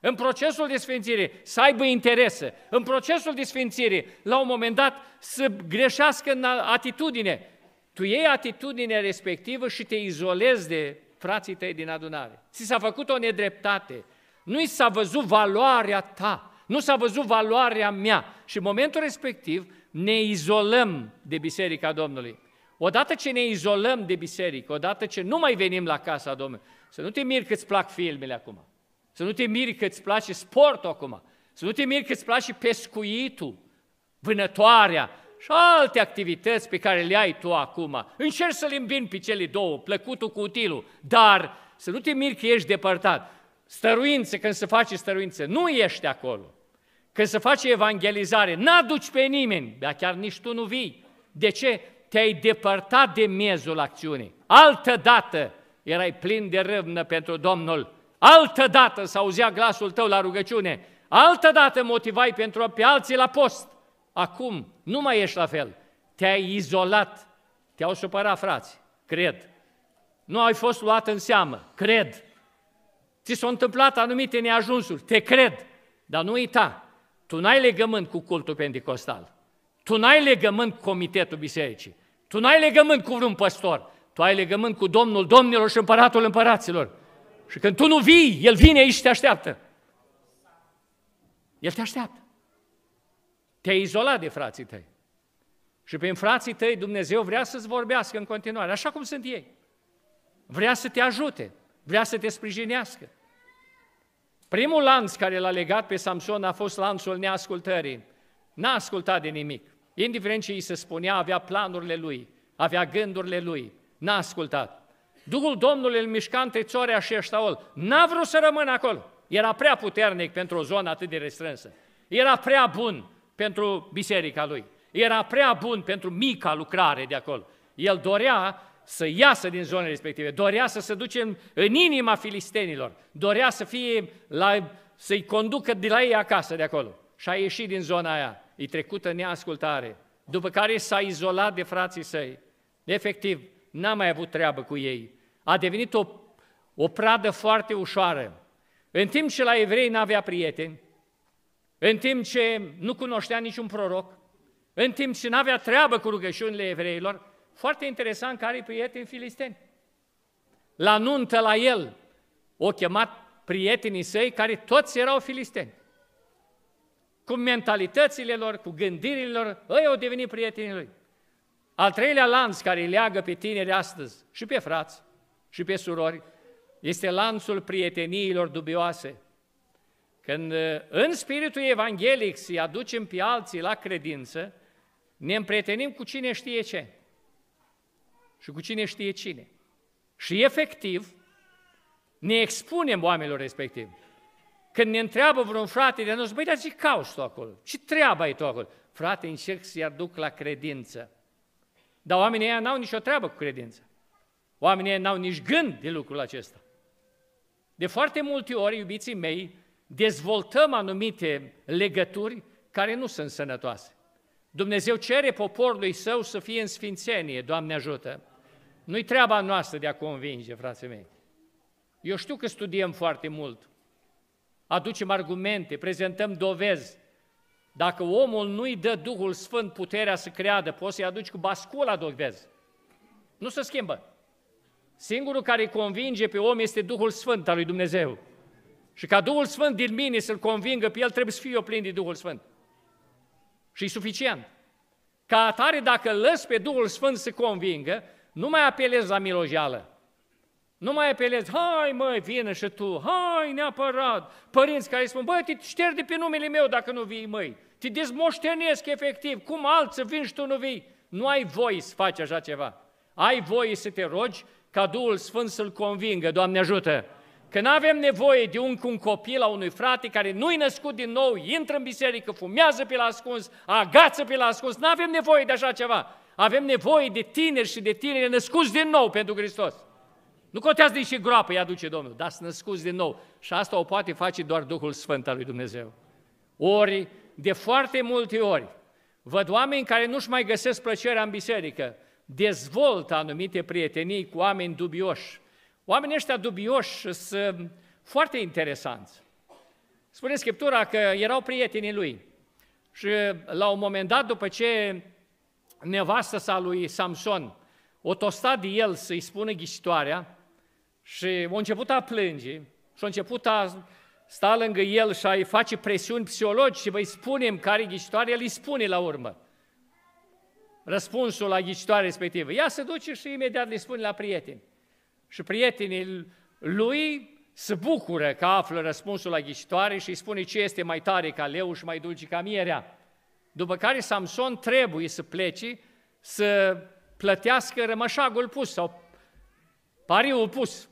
În procesul de sfințire să aibă interese. În procesul de sfințire, la un moment dat, să greșească în atitudine. Tu iei atitudinea respectivă și te izolezi de frații tăi din adunare. Ți s-a făcut o nedreptate. Nu i s-a văzut valoarea ta. Nu s-a văzut valoarea mea. Și în momentul respectiv ne izolăm de Biserica Domnului. Odată ce ne izolăm de biserică, odată ce nu mai venim la casa Domnului, să nu te miri că îți plac filmele acum, să nu te miri că îți place sportul acum, să nu te miri că îți place pescuitul, vânătoarea și alte activități pe care le ai tu acum. Încerci să le îmbini pe cele două, plăcutul cu utilul, dar să nu te miri că ești depărtat. Stăruință, când se face stăruință, nu ești acolo. Când se face evangelizare, n-aduci pe nimeni, dar chiar nici tu nu vii. De ce? te-ai depărtat de miezul acțiunii. Altă dată erai plin de râvnă pentru Domnul, altă dată s-auzea glasul tău la rugăciune, altă dată motivai pentru pe alții la post. Acum nu mai ești la fel, te-ai izolat, te-au supărat frați, cred. Nu ai fost luat în seamă, cred. Ți s-au întâmplat anumite neajunsuri, te cred. Dar nu uita, tu n-ai legământ cu cultul pentecostal. Tu n-ai legământ cu comitetul bisericii. Tu n-ai legământ cu vreun păstor. Tu ai legământ cu Domnul Domnilor și Împăratul Împăraților. Și când tu nu vii, El vine aici și te așteaptă. El te așteaptă. Te-ai izolat de frații tăi. Și prin frații tăi Dumnezeu vrea să-ți vorbească în continuare, așa cum sunt ei. Vrea să te ajute, vrea să te sprijinească. Primul lanț care l-a legat pe Samson a fost lanțul neascultării. N-a ascultat de nimic indiferent ce îi se spunea, avea planurile lui, avea gândurile lui, n-a ascultat. Duhul Domnului îl mișca între țoarea și Eștaol. N-a vrut să rămână acolo. Era prea puternic pentru o zonă atât de restrânsă. Era prea bun pentru biserica lui. Era prea bun pentru mica lucrare de acolo. El dorea să iasă din zonele respective, dorea să se duce în, în inima filistenilor, dorea să fie la, să-i conducă de la ei acasă de acolo. Și a ieșit din zona aia e trecută neascultare, după care s-a izolat de frații săi. Efectiv, n-a mai avut treabă cu ei. A devenit o, o pradă foarte ușoară. În timp ce la evrei n-avea prieteni, în timp ce nu cunoștea niciun proroc, în timp ce n-avea treabă cu rugăciunile evreilor, foarte interesant că are prieteni filisteni. La nuntă la el o chemat prietenii săi care toți erau filisteni cu mentalitățile lor, cu gândirile lor, ei au devenit prietenii lui. Al treilea lanț care îi leagă pe tineri astăzi și pe frați și pe surori este lanțul prieteniilor dubioase. Când uh, în spiritul evanghelic se aducem pe alții la credință, ne împrietenim cu cine știe ce și cu cine știe cine. Și efectiv ne expunem oamenilor respectivi. Când ne întreabă vreun frate de noi, băi, dar ce cauți tu acolo? Ce treabă ai tu acolo? Frate, încerc să-i aduc la credință. Dar oamenii ăia n-au nicio treabă cu credință. Oamenii ăia n-au nici gând de lucrul acesta. De foarte multe ori, iubiții mei, dezvoltăm anumite legături care nu sunt sănătoase. Dumnezeu cere poporului său să fie în sfințenie, Doamne ajută. Nu-i treaba noastră de a convinge, frații mei. Eu știu că studiem foarte mult, aducem argumente, prezentăm dovezi. Dacă omul nu-i dă Duhul Sfânt puterea să creadă, poți să-i aduci cu bascula dovezi. Nu se schimbă. Singurul care îi convinge pe om este Duhul Sfânt al lui Dumnezeu. Și ca Duhul Sfânt din mine să-l convingă pe el, trebuie să fie eu plin de Duhul Sfânt. Și e suficient. Ca atare, dacă lăs pe Duhul Sfânt să convingă, nu mai apelez la milojeală. Nu mai apelezi, hai măi, vină și tu, hai neapărat. Părinți care spun, băi, te ștergi pe numele meu dacă nu vii, măi. Te dezmoștenesc efectiv, cum alții vin și tu nu vii. Nu ai voie să faci așa ceva. Ai voie să te rogi ca Duhul Sfânt să-l convingă, Doamne ajută! Că nu avem nevoie de un, un copil a unui frate care nu-i născut din nou, intră în biserică, fumează pe la ascuns, agață pe la ascuns, nu avem nevoie de așa ceva. Avem nevoie de tineri și de tineri născuți din nou pentru Hristos. Nu contează din ce groapă îi aduce Domnul, dar sunt născuți din nou. Și asta o poate face doar Duhul Sfânt al lui Dumnezeu. Ori, de foarte multe ori, văd oameni care nu-și mai găsesc plăcerea în biserică, dezvoltă anumite prietenii cu oameni dubioși. Oamenii ăștia dubioși sunt foarte interesanți. Spune Scriptura că erau prietenii lui și la un moment dat, după ce nevastă sa lui Samson o tostat de el să-i spună ghisitoarea, și a început a plânge și a început a sta lângă el și a-i face presiuni psihologice și vă spunem care ghicitoare, el îi spune la urmă răspunsul la ghicitoare respectivă. Ea se duce și imediat le spune la prieteni. Și prietenii lui se bucură că află răspunsul la ghicitoare și îi spune ce este mai tare ca leu și mai dulce ca mierea. După care Samson trebuie să plece să plătească rămășagul pus sau pariul pus.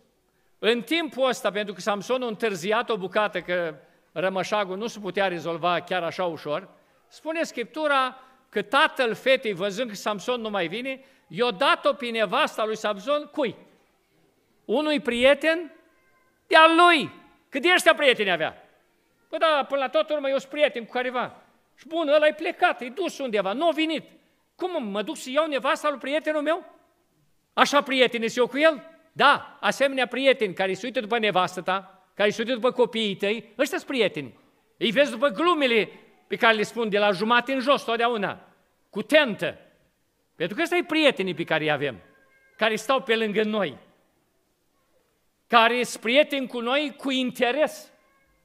În timpul ăsta, pentru că Samson a întârziat o bucată, că rămășagul nu se putea rezolva chiar așa ușor, spune Scriptura că tatăl fetei, văzând că Samson nu mai vine, i-a dat-o pe nevasta lui Samson, cui? Unui prieten de-al lui. Cât de ăștia prieteni avea? Păi da, până la tot urmă, eu sunt prieten cu careva. Și bun, ăla e plecat, e dus undeva, nu a venit. Cum mă duc să iau nevasta lui prietenul meu? Așa prieteni eu cu el? Da, asemenea prieteni care se uită după nevastă ta, care se uită după copiii tăi, ăștia sunt prieteni. Îi vezi după glumele pe care le spun de la jumate în jos totdeauna, cu tentă. Pentru că ăsta e prietenii pe care îi avem, care stau pe lângă noi, care sunt prieteni cu noi cu interes.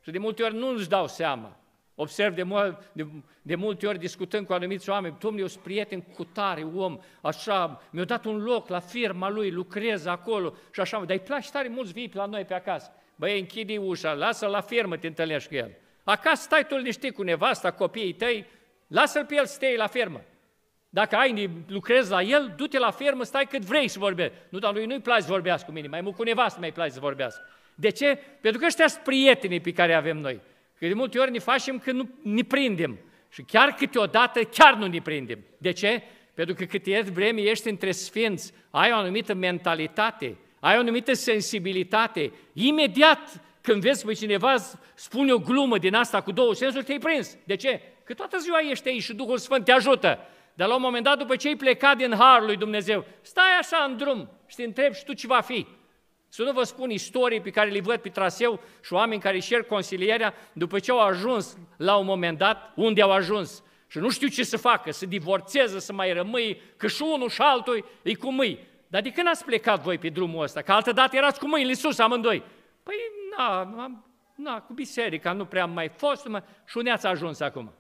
Și de multe ori nu își dau seama Observ de, mult, de, de multe ori discutând cu anumiți oameni, domnule, eu sunt prieten cu tare om, așa, mi-a dat un loc la firma lui, lucrez acolo și așa, dar îi place tare mulți vii la noi pe acasă. Băi, închide ușa, lasă la firmă, te întâlnești cu el. Acasă stai tu liniștit cu nevasta, copiii tăi, lasă-l pe el să la firmă. Dacă ai, lucrezi la el, du-te la firmă, stai cât vrei să vorbești. Nu, dar lui nu-i place să vorbească cu mine, mai mult cu nevastă mai place să vorbească. De ce? Pentru că ăștia sunt prietenii pe care avem noi. Că de multe ori ne facem că nu ne prindem. Și chiar câteodată chiar nu ne prindem. De ce? Pentru că câte vreme ești între sfinți, ai o anumită mentalitate, ai o anumită sensibilitate. Imediat când vezi pe cineva spune o glumă din asta cu două sensuri, te-ai prins. De ce? Că toată ziua ești aici și Duhul Sfânt te ajută. Dar la un moment dat, după ce ai plecat din Harul lui Dumnezeu, stai așa în drum și te întrebi și tu ce va fi. Să nu vă spun istorii pe care le văd pe traseu și oameni care cer consilierea după ce au ajuns la un moment dat, unde au ajuns. Și nu știu ce să facă, să divorțeze, să mai rămâi, că și unul și altul e cu mâini. Dar de când ați plecat voi pe drumul ăsta? Că altă dată erați cu mâinile sus amândoi. Păi, na, na, cu biserica nu prea am mai fost, mă, și unde ați ajuns acum?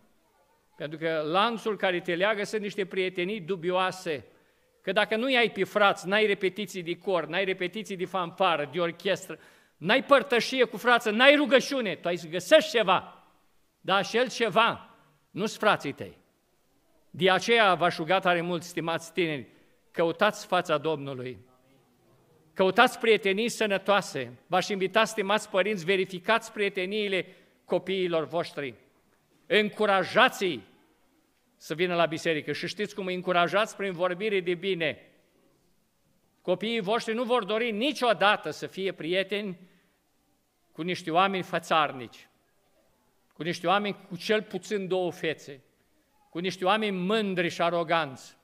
Pentru că lanțul care te leagă sunt niște prietenii dubioase. Că dacă nu ai pe frați, n-ai repetiții de cor, n-ai repetiții de fanfară, de orchestră, n-ai părtășie cu frață, n-ai rugăciune, tu ai să găsești ceva. Dar acel ceva nu-s frații tăi. De aceea v-aș ruga mult, stimați tineri, căutați fața Domnului. Căutați prietenii sănătoase. V-aș invita, stimați părinți, verificați prieteniile copiilor voștri. Încurajați-i să vină la biserică. Și știți cum îi încurajați prin vorbire de bine. Copiii voștri nu vor dori niciodată să fie prieteni cu niște oameni fățarnici, cu niște oameni cu cel puțin două fețe, cu niște oameni mândri și aroganți.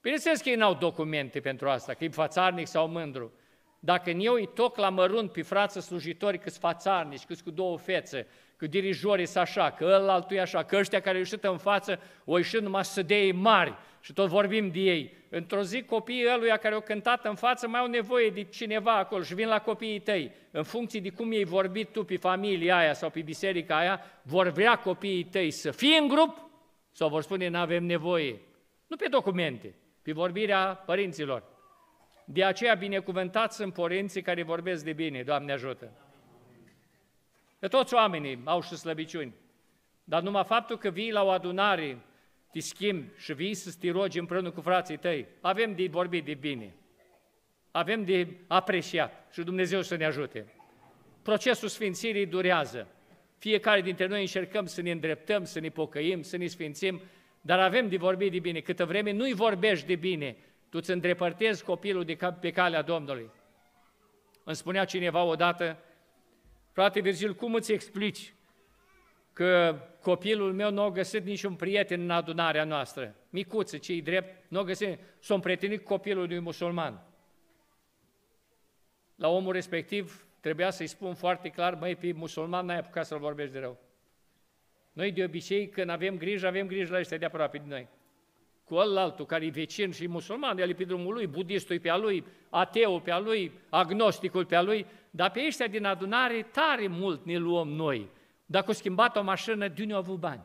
Bineînțeles că ei n-au documente pentru asta, că e fațarnic sau mândru. Dacă eu îi toc la mărunt pe frață slujitori câți fațarnici, câți cu două fețe, că dirijorii sunt așa, că ălalt e așa, că ăștia care au ieșit în față, au ieșit numai să de ei mari și tot vorbim de ei. Într-o zi copiii ăluia care au cântat în față mai au nevoie de cineva acolo și vin la copiii tăi. În funcție de cum ei vorbit tu pe familia aia sau pe biserica aia, vor vrea copiii tăi să fie în grup sau vor spune nu avem nevoie. Nu pe documente, pe vorbirea părinților. De aceea binecuvântați sunt părinții care vorbesc de bine, Doamne ajută! Că toți oamenii au și slăbiciuni, dar numai faptul că vii la o adunare, te schimbi și vii să te rogi împreună cu frații tăi, avem de vorbit de bine, avem de apreciat și Dumnezeu să ne ajute. Procesul sfințirii durează. Fiecare dintre noi încercăm să ne îndreptăm, să ne pocăim, să ne sfințim, dar avem de vorbit de bine. Câtă vreme nu-i vorbești de bine, tu îți îndrepărtezi copilul de cap pe calea Domnului. Îmi spunea cineva odată, Frate Virgil, cum îți explici că copilul meu nu a găsit niciun prieten în adunarea noastră? Micuță, ce-i drept, nu a găsit, s-a împrietenit copilul lui musulman. La omul respectiv trebuia să-i spun foarte clar, măi, pe musulman n-ai apucat să-l vorbești de rău. Noi de obicei, când avem grijă, avem grijă la ăștia de aproape de noi cu ălaltul care e vecin și musulman, el e pe drumul lui, budistul pe-a lui, ateul pe-a lui, agnosticul pe-a lui, dar pe ăștia din adunare tare mult ne luăm noi. Dacă o schimbat o mașină, de unde au avut bani?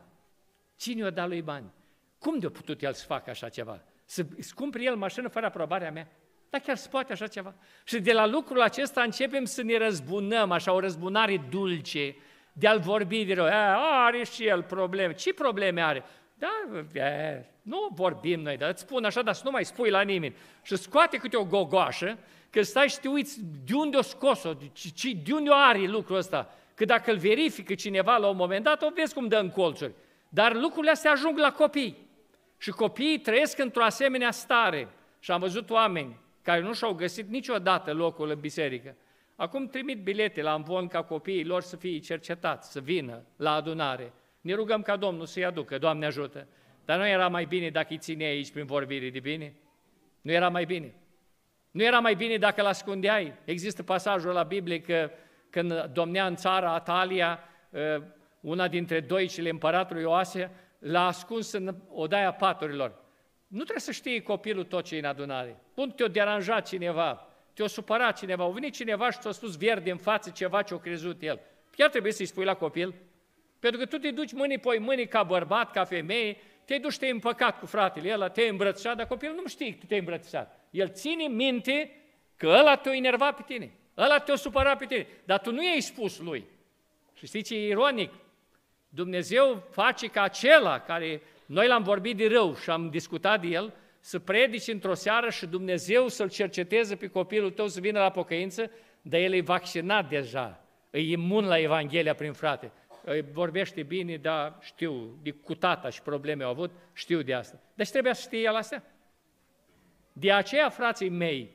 Cine o dat lui bani? Cum de-a putut el să facă așa ceva? Să cumpere el mașină fără aprobarea mea? Dar chiar se poate așa ceva. Și de la lucrul acesta începem să ne răzbunăm, așa o răzbunare dulce, de a-l vorbi de rău. are și el probleme. Ce probleme are? Da, e, nu vorbim noi, dar îți spun așa, dar să nu mai spui la nimeni. Și scoate câte o gogoașă, că stai și te uiți de unde o scos-o, de unde o are lucrul ăsta. Că dacă îl verifică cineva la un moment dat, o vezi cum dă în colțuri. Dar lucrurile astea ajung la copii. Și copiii trăiesc într-o asemenea stare. Și am văzut oameni care nu și-au găsit niciodată locul în biserică. Acum trimit bilete la învon ca copiii lor să fie cercetați, să vină la adunare. Ne rugăm ca Domnul să-i aducă, Doamne ajută. Dar nu era mai bine dacă îi ține aici prin vorbire de bine? Nu era mai bine. Nu era mai bine dacă l-ascundeai. Există pasajul la Biblie că când domnea în țara Atalia, uh, una dintre cele împăratului Ioase, l-a ascuns în odaia paturilor. Nu trebuie să știe copilul tot ce e în adunare. Bun, te-o deranja cineva, te-o supăra cineva, o venit cineva și ți-a spus verde în față ceva ce-o crezut el. Chiar trebuie să-i spui la copil, pentru că tu te duci mâini poi mâini ca bărbat, ca femeie, te duci, te-ai împăcat cu fratele ăla, te-ai îmbrățișat, dar copilul nu știe că tu te-ai îmbrățișat. El ține minte că ăla te-a enervat pe tine, ăla te-a supărat pe tine, dar tu nu i-ai spus lui. Și știi ce e ironic? Dumnezeu face ca acela care noi l-am vorbit de rău și am discutat de el, să predici într-o seară și Dumnezeu să-l cerceteze pe copilul tău să vină la pocăință, dar el e vaccinat deja, e imun la Evanghelia prin frate vorbește bine, dar știu, de cu tata și probleme au avut, știu de asta. Deci trebuia să știe el astea. De aceea, frații mei,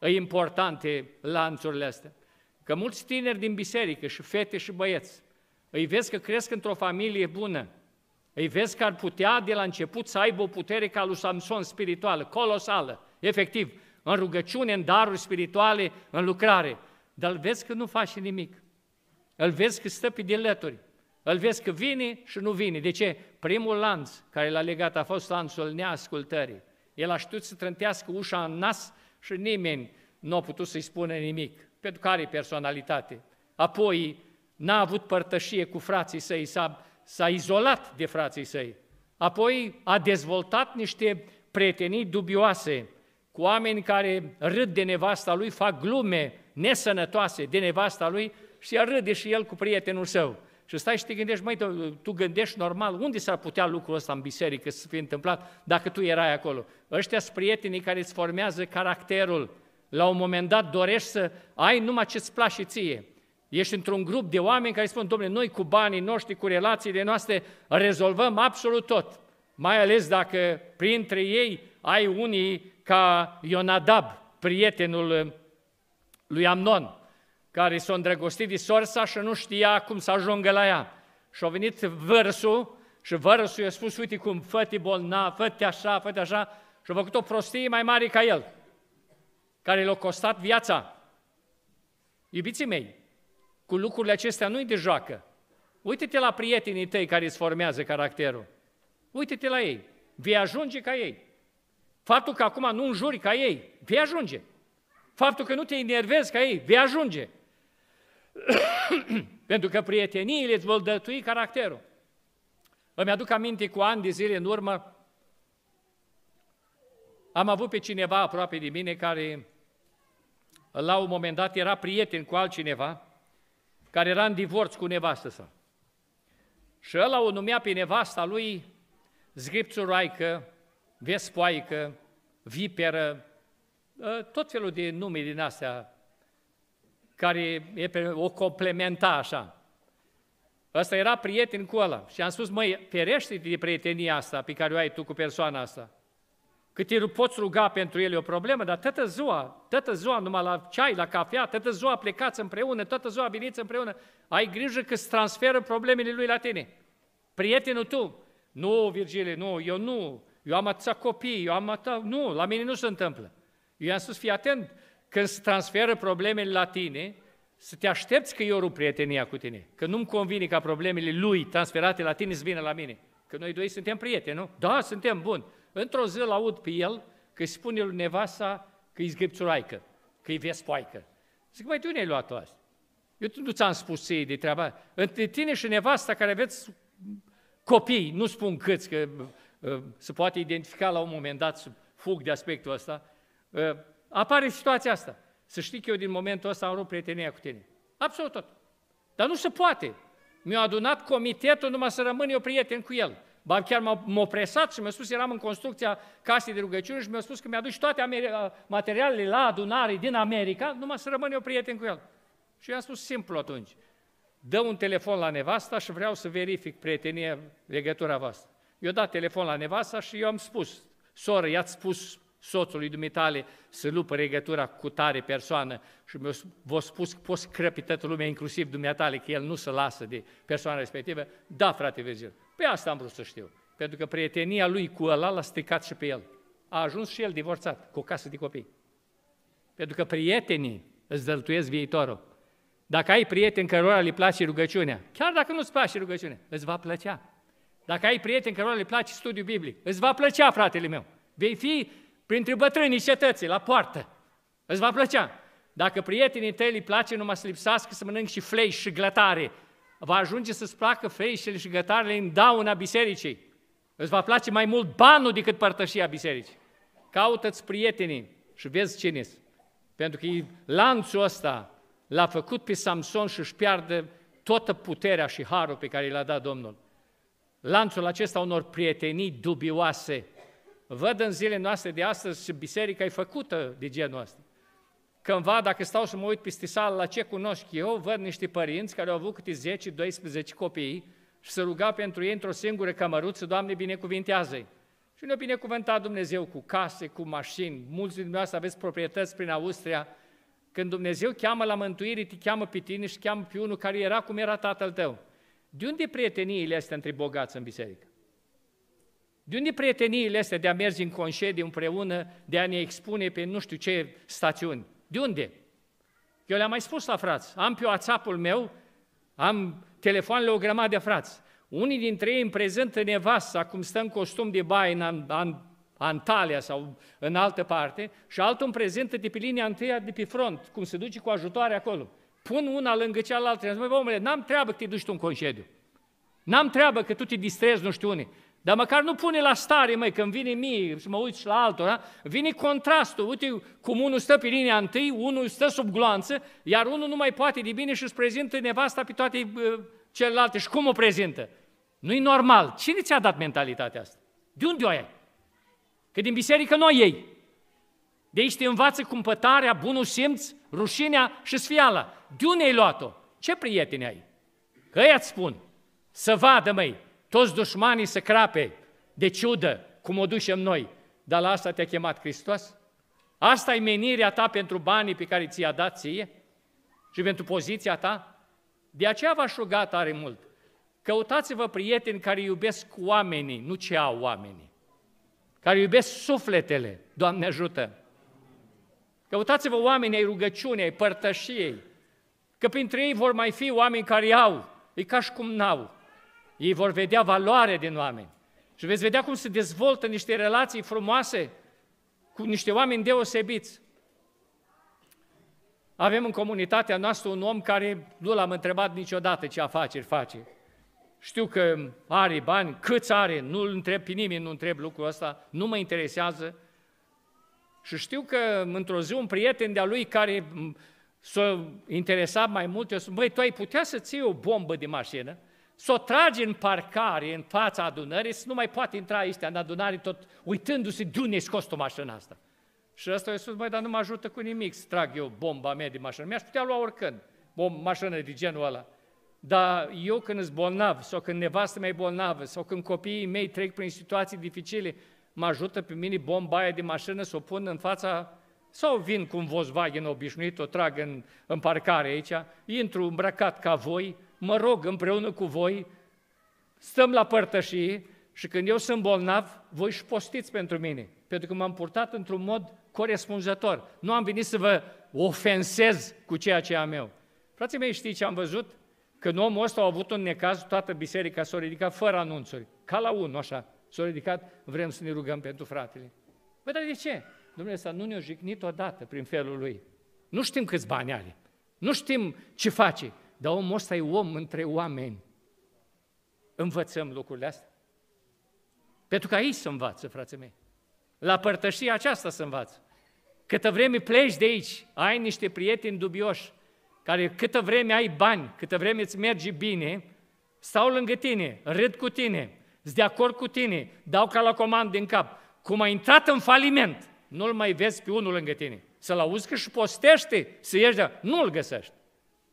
e importante lanțurile astea. Că mulți tineri din biserică și fete și băieți, îi vezi că cresc într-o familie bună, îi vezi că ar putea de la început să aibă o putere ca lui Samson spirituală, colosală, efectiv, în rugăciune, în daruri spirituale, în lucrare. Dar îl vezi că nu face nimic. Îl vezi că stă pe dilături. Îl vezi că vine și nu vine. De ce? Primul lanț care l-a legat a fost lanțul neascultării. El a știut să trântească ușa în nas și nimeni nu a putut să-i spună nimic, pentru că are personalitate. Apoi n-a avut părtășie cu frații săi, s-a, s-a izolat de frații săi. Apoi a dezvoltat niște prietenii dubioase cu oameni care râd de nevasta lui, fac glume nesănătoase de nevasta lui și a râde și el cu prietenul său. Și stai și te gândești, măi, tu gândești normal, unde s-ar putea lucrul ăsta în biserică să fie întâmplat dacă tu erai acolo? Ăștia sunt prietenii care îți formează caracterul. La un moment dat dorești să ai numai ce-ți place ție. Ești într-un grup de oameni care spun, domnule, noi cu banii noștri, cu relațiile noastre, rezolvăm absolut tot. Mai ales dacă printre ei ai unii ca Ionadab, prietenul lui Amnon, care s-a îndrăgostit de sorsa și nu știa cum să ajungă la ea. Și a venit vărsul și vărsul i-a spus, uite cum, fă bolnav, fă așa, fă așa, și a făcut o prostie mai mare ca el, care l-a costat viața. Iubiții mei, cu lucrurile acestea nu-i de joacă. Uite-te la prietenii tăi care îți formează caracterul. Uite-te la ei. Vei ajunge ca ei. Faptul că acum nu înjuri ca ei, vei ajunge. Faptul că nu te enervezi ca ei, vei ajunge. Pentru că prieteniile îți vor dătui caracterul. Îmi aduc aminte cu ani de zile în urmă, am avut pe cineva aproape de mine care la un moment dat era prieten cu altcineva, care era în divorț cu nevastă sa. Și ăla o numea pe nevasta lui zgripțuroaică, vespoaică, viperă, ă, tot felul de nume din astea care e pe, o complementa așa. Ăsta era prieten cu ăla și am spus, măi, perește de prietenia asta pe care o ai tu cu persoana asta. Cât te poți ruga pentru el e o problemă, dar toată ziua, toată ziua numai la ceai, la cafea, toată ziua plecați împreună, toată ziua veniți împreună, ai grijă că îți transferă problemele lui la tine. Prietenul tu, nu, Virgile, nu, eu nu, eu am atâția copii, eu am atâția... Nu, la mine nu se întâmplă. Eu i-am spus, fii atent, când se transferă problemele la tine, să te aștepți că eu rup prietenia cu tine, că nu-mi convine ca problemele lui transferate la tine să vină la mine, că noi doi suntem prieteni, nu? Da, suntem, bun. Într-o zi îl aud pe el că îi spune lui nevasta că e zgripțuraică, că e vespoaică. Zic, mai tu ne-ai luat asta? Eu nu ți-am spus ei de treaba Între tine și nevasta care aveți copii, nu spun câți, că uh, uh se poate identifica la un moment dat, fug de aspectul ăsta, uh, apare situația asta. Să știi că eu din momentul ăsta am rupt prietenia cu tine. Absolut tot. Dar nu se poate. Mi-a adunat comitetul numai să rămân eu prieten cu el. Ba chiar m-a, presat și mi-a spus, eram în construcția casei de rugăciune și mi-a spus că mi-a dus toate materialele la adunare din America, numai să rămân eu prieten cu el. Și eu am spus simplu atunci, dă un telefon la nevasta și vreau să verific prietenia, legătura voastră. Eu dat telefon la nevasta și eu am spus, soră, i-ați spus soțului dumitale să lupă legătura cu tare persoană și v-a spus că poți crăpi toată lumea, inclusiv dumitale, că el nu se lasă de persoana respectivă, da, frate Virgil, pe asta am vrut să știu. Pentru că prietenia lui cu ăla l-a stricat și pe el. A ajuns și el divorțat, cu o casă de copii. Pentru că prietenii îți dăltuiesc viitorul. Dacă ai prieteni cărora le place rugăciunea, chiar dacă nu-ți place rugăciunea, îți va plăcea. Dacă ai prieteni cărora le place studiul biblic, îți va plăcea, fratele meu. Vei fi printre bătrânii cetății, la poartă. Îți va plăcea. Dacă prietenii tăi îi place numai să lipsească să mănânc și flei și glătare, va ajunge să-ți placă fleișele și glătarele în dauna bisericii. Îți va place mai mult banul decât părtășia bisericii. Caută-ți prietenii și vezi cine -s. Pentru că lanțul ăsta l-a făcut pe Samson și își pierde toată puterea și harul pe care l-a dat Domnul. Lanțul acesta unor prietenii dubioase, Văd în zilele noastre de astăzi și biserica e făcută de genul ăsta. Cândva, dacă stau și mă uit peste sală la ce cunosc eu, văd niște părinți care au avut câte 10-12 copii și se ruga pentru ei într-o singură cămăruță, Doamne, binecuvintează-i. Și ne-a binecuvântat Dumnezeu cu case, cu mașini. Mulți din dumneavoastră aveți proprietăți prin Austria. Când Dumnezeu cheamă la mântuire, te cheamă pe tine și cheamă pe unul care era cum era tatăl tău. De unde prieteniile astea între bogați în biserică? De unde prieteniile astea de a merge în concediu împreună, de a ne expune pe nu știu ce stațiuni? De unde? Eu le-am mai spus la frați, am pe WhatsApp-ul meu, am telefoanele o grămadă de frați. Unii dintre ei în prezent în nevasta, cum stă în costum de baie în, Antalya sau în altă parte, și altul îmi prezent de pe linia întâia de pe front, cum se duce cu ajutoare acolo. Pun una lângă cealaltă, zic, omule, n-am treabă că te duci tu în concediu. N-am treabă că tu te distrezi nu știu unii. Dar măcar nu pune la stare, măi, când vine mie și mă uit și la altora, vine contrastul. Uite cum unul stă pe linia întâi, unul stă sub gloanță, iar unul nu mai poate de bine și își prezintă nevasta pe toate celelalte. Și cum o prezintă? Nu-i normal. Cine ți-a dat mentalitatea asta? De unde o ai? Că din biserică nu ei. De aici te învață cumpătarea, bunul simț, rușinea și sfiala. De unde ai luat-o? Ce prieteni ai? Că ăia-ți spun. Să vadă, măi, toți dușmanii să crape de ciudă, cum o ducem noi. Dar la asta te-a chemat Hristos? Asta e menirea ta pentru banii pe care ți-a dat ție și pentru poziția ta? De aceea v-aș ruga tare mult. Căutați-vă prieteni care iubesc oamenii, nu ce au oamenii, care iubesc sufletele, Doamne ajută! Căutați-vă oameni ai rugăciunii, ai părtășiei, că printre ei vor mai fi oameni care au, e ca și cum n-au. Ei vor vedea valoare din oameni. Și veți vedea cum se dezvoltă niște relații frumoase cu niște oameni deosebiți. Avem în comunitatea noastră un om care nu l-am întrebat niciodată ce afaceri face. Știu că are bani, câți are, nu-l întreb pe nimeni, nu întreb lucrul ăsta, nu mă interesează. Și știu că într-o zi un prieten de-a lui care s-a interesat mai mult, eu spun, băi, tu ai putea să ții o bombă de mașină? să o tragi în parcare, în fața adunării, să nu mai poate intra aici în adunare tot uitându-se de unde scos o mașină asta. Și ăsta i-a spus, băi, dar nu mă ajută cu nimic să trag eu bomba mea de mașină. Mi-aș putea lua oricând o mașină de genul ăla. Dar eu când sunt bolnav sau când nevastă mea e bolnavă sau când copiii mei trec prin situații dificile, mă ajută pe mine bomba aia de mașină să o pun în fața sau vin cu un Volkswagen obișnuit, o trag în, în parcare aici, intru îmbrăcat ca voi, mă rog împreună cu voi, stăm la părtășii și când eu sunt bolnav, voi și postiți pentru mine, pentru că m-am purtat într-un mod corespunzător. Nu am venit să vă ofensez cu ceea ce am eu. Frații mei, știți ce am văzut? Când omul ăsta a avut un necaz, toată biserica s-a ridicat fără anunțuri, ca la unul așa. S-a ridicat, vrem să ne rugăm pentru fratele. Bă, dar de ce? Domnule, să nu ne-a jignit odată prin felul lui. Nu știm câți bani are, nu știm ce face, dar omul ăsta e om între oameni. Învățăm lucrurile astea. Pentru că aici se învață, frații mei. La părtășia aceasta se învață. Câtă vreme pleci de aici, ai niște prieteni dubioși, care câtă vreme ai bani, câtă vreme îți merge bine, stau lângă tine, râd cu tine, sunt de acord cu tine, dau ca la comand din cap. Cum ai intrat în faliment, nu-l mai vezi pe unul lângă tine. Să-l auzi că și postește, să ieși de Nu-l găsești.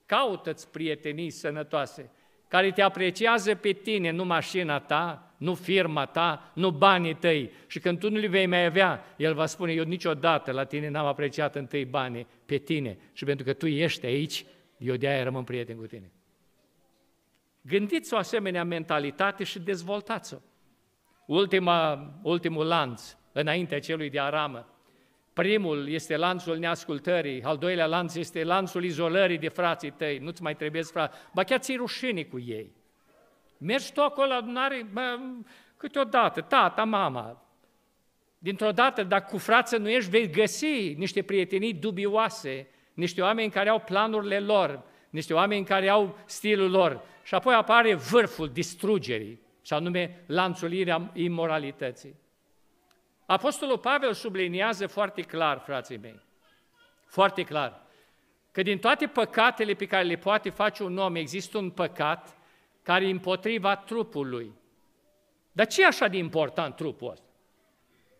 Caută-ți prietenii sănătoase care te apreciază pe tine, nu mașina ta, nu firma ta, nu banii tăi. Și când tu nu li vei mai avea, el va spune, eu niciodată la tine n-am apreciat întâi banii pe tine. Și pentru că tu ești aici, eu de-aia rămân prieten cu tine. Gândiți o asemenea mentalitate și dezvoltați-o. Ultima, ultimul lanț, înaintea celui de aramă, Primul este lanțul neascultării, al doilea lanț este lanțul izolării de frații tăi, nu-ți mai trebuie să ba chiar ți rușine cu ei. Mergi tu acolo la adunare, bă, câteodată, tata, mama, dintr-o dată, dacă cu frață nu ești, vei găsi niște prietenii dubioase, niște oameni care au planurile lor, niște oameni care au stilul lor. Și apoi apare vârful distrugerii, și anume lanțul imoralității. Apostolul Pavel subliniază foarte clar, frații mei, foarte clar, că din toate păcatele pe care le poate face un om, există un păcat care e împotriva trupului. Dar ce e așa de important trupul ăsta?